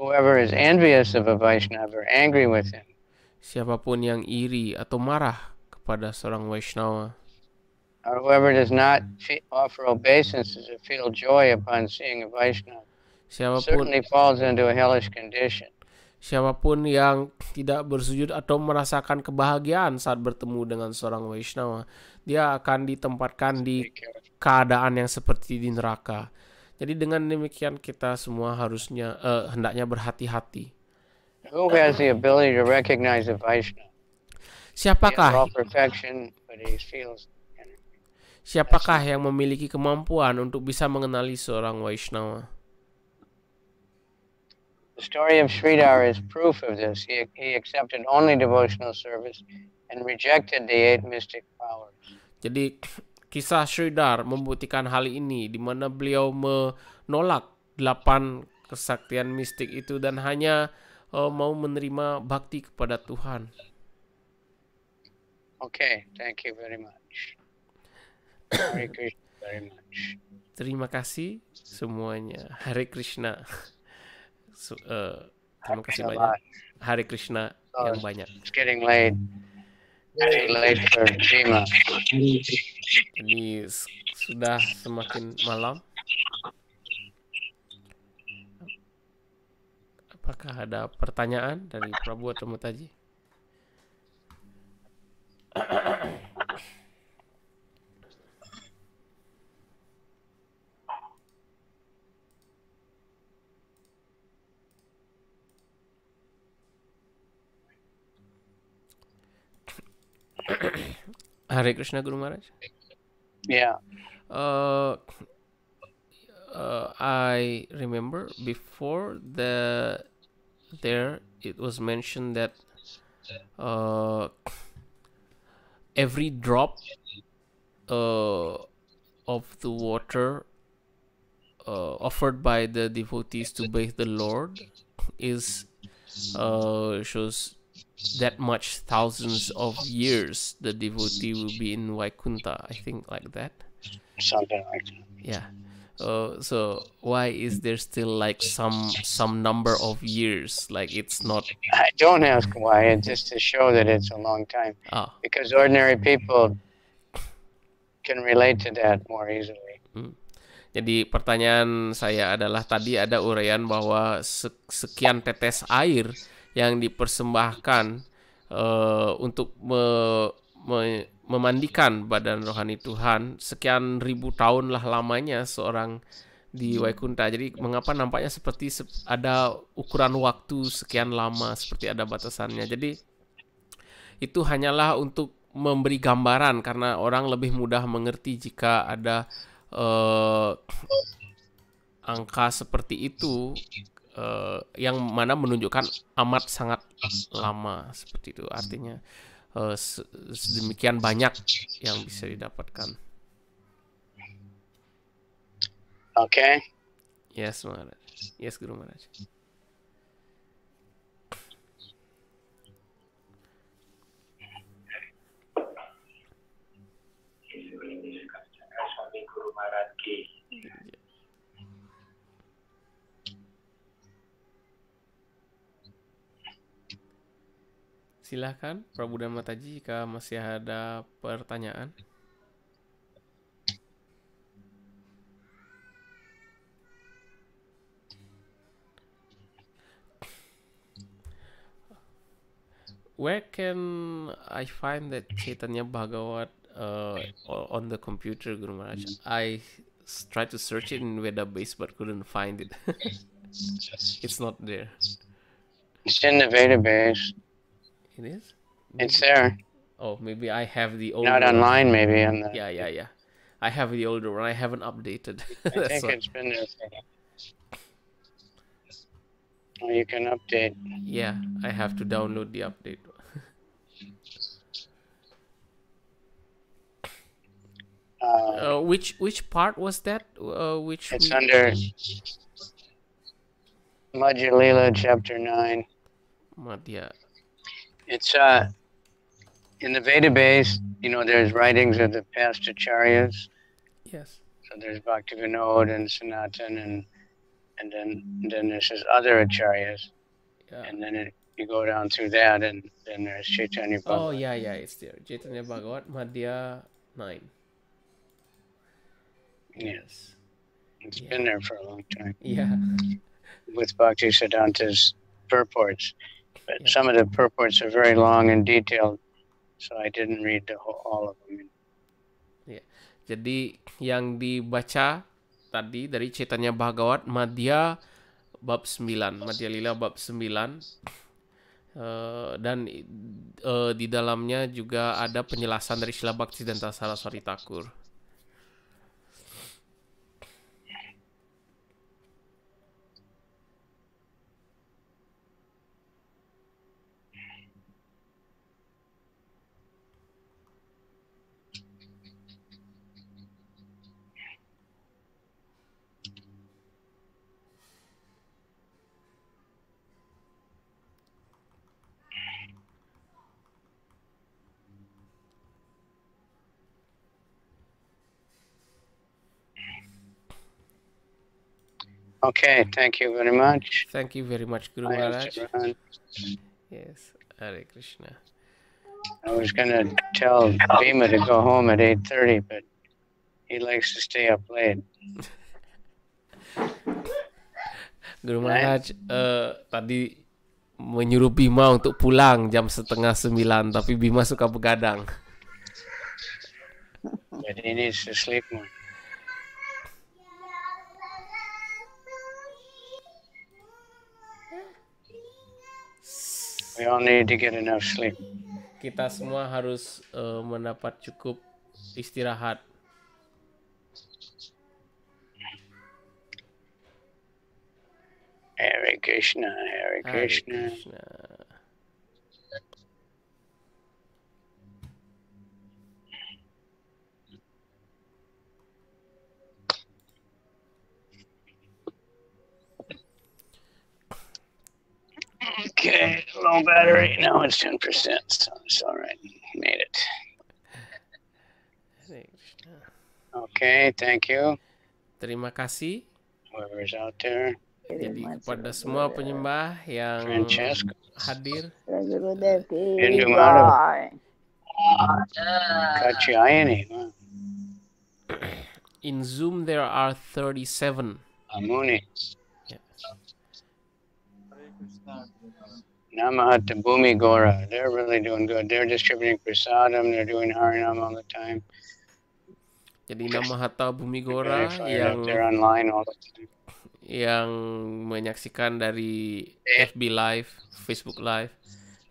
Whoever is envious of a Vaishnava or angry with him. Siapapun yang iri atau marah kepada seorang Vaishnava. Or whoever does not offer obeisances or feel joy upon seeing a Vaishnava siapapun falls into a hellish condition. Siapapun yang tidak bersujud atau merasakan kebahagiaan saat bertemu dengan seorang Vaishnava, dia akan ditempatkan di keadaan yang seperti di neraka. Jadi dengan demikian kita semua harusnya uh, hendaknya berhati-hati. Who has the ability to recognize a Vaishnava? Siapakah? Siapakah yang memiliki kemampuan untuk bisa mengenali seorang Vaishnava? The story of Sridhar is proof of this. He, he accepted only devotional service and rejected the eight mystic powers. Jadi kisah Sridhar membuktikan hal ini di mana beliau menolak delapan kesaktian mistik itu dan hanya uh, mau menerima bakti kepada Tuhan. Oke, okay, thank you very much. Hare Krishna very much. Terima kasih semuanya. Hare Krishna uh, terima kasih banyak. Hari Krishna oh, yang banyak. It's getting late. Getting late Ini sudah semakin malam. Apakah ada pertanyaan dari Prabu atau Mutaji? Hare Krishna Guru Maharaj. Yeah. Uh, uh, I remember before the there it was mentioned that uh, every drop uh, of the water uh, offered by the devotees to bathe the Lord is uh, shows that much thousands of years the devotee will be in Vaikunta, I think like that. Something like that. Yeah. Uh, so why is there still like some some number of years? Like it's not. I don't ask why. It's just to show that it's a long time. Oh. Because ordinary people can relate to that more easily. Hmm. Jadi pertanyaan saya adalah tadi ada uraian bahwa sekian tetes air yang dipersembahkan uh, untuk me, me, memandikan badan rohani Tuhan sekian ribu tahun lah lamanya seorang di Waikunta. Jadi mengapa nampaknya seperti ada ukuran waktu sekian lama, seperti ada batasannya. Jadi itu hanyalah untuk memberi gambaran karena orang lebih mudah mengerti jika ada uh, angka seperti itu uh, yang mana menunjukkan amat sangat lama seperti itu artinya uh, sedemikian banyak yang bisa didapatkan. Oke. Okay. Yes, Maharaj. Yes, Guru Maharaj. Silahkan Prabu dan Mataji jika masih ada pertanyaan. Where can I find that Chaitanya Bhagavat uh, on the computer, Guru Maharaj? I tried to search it in database but couldn't find it. it's not there. It's in the database. It is. It's there. Oh, maybe I have the old. Not online, one. maybe. On the... Yeah, yeah, yeah. I have the older one. I haven't updated. I think what... it's been there. Well, you can update. Yeah, I have to download the update. Uh, uh, which which part was that? Uh, which it's we... under Madhya Lila, chapter nine. Madhya it's uh, in the Veda base, you know, there's writings of the past acharyas. Yes. So there's Bhaktivinoda and Sanatan, and and then and then there's his other acharyas, yeah. and then it, you go down through that, and then there's Chaitanya oh, Bhagavat. Oh yeah, yeah, it's there. Chaitanya Bhagavat, Madhya nine. Yes. it's yeah. been there for a long time. Yeah. With Bhakti Siddhanta's purports. but some of the purports are very long and detailed, so I didn't read the whole, all of them. Yeah. Jadi yang dibaca tadi dari ceritanya Bhagawat Madhya bab 9, Madhya Lila bab 9. Uh, eh, dan uh, di dalamnya juga ada penjelasan dari Sila Bhakti dan Tasara Sari Takur. Okay, hmm. thank you very much. Thank you very much, Guru Maharaj. Yes, Hare Krishna. I was gonna tell Bhima to go home at 8:30, but he likes to stay up late. Guru Maharaj uh, tadi menyuruh Bima untuk pulang jam setengah sembilan, tapi Bima suka begadang. But he needs to sleep more. We all need to get enough sleep. Kita semua harus uh, mendapat cukup istirahat. Hare Krishna, Hare Krishna. Hare Krishna. Okay, low battery. Now it's ten percent, so it's all right. Made it. Okay, thank you. Terima kasih. Whoever's out there. Jadi kepada semua penyembah yang Francesco. hadir. Indomara. In Zoom there are 37. Amunis. Namahat to Bhumi Gora. They're really doing good. They're distributing prasadam. They're doing Harinam all the time. Jadi nama Hatta Bumi Gora yang online all the time. yang menyaksikan dari FB Live, Facebook Live,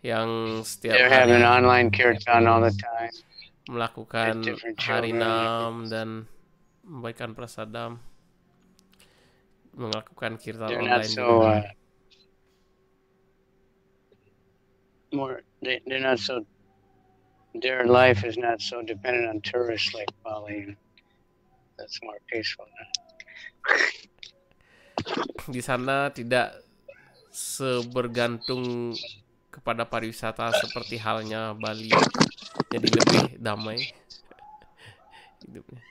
yang setiap They're hari having online kirtan all the time. melakukan harinam dan memberikan prasadam, melakukan kirtan online. so, uh, more they, they're not so their life is not so dependent on tourists like Bali. That's more peaceful. now. Di sana tidak sebergantung kepada pariwisata seperti halnya Bali. Jadi lebih damai hidupnya.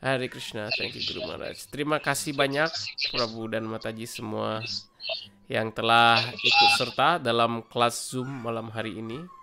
Hari Krishna, thank you Guru Maharaj. Terima kasih banyak Prabu dan Mataji semua yang telah ikut serta dalam kelas Zoom malam hari ini.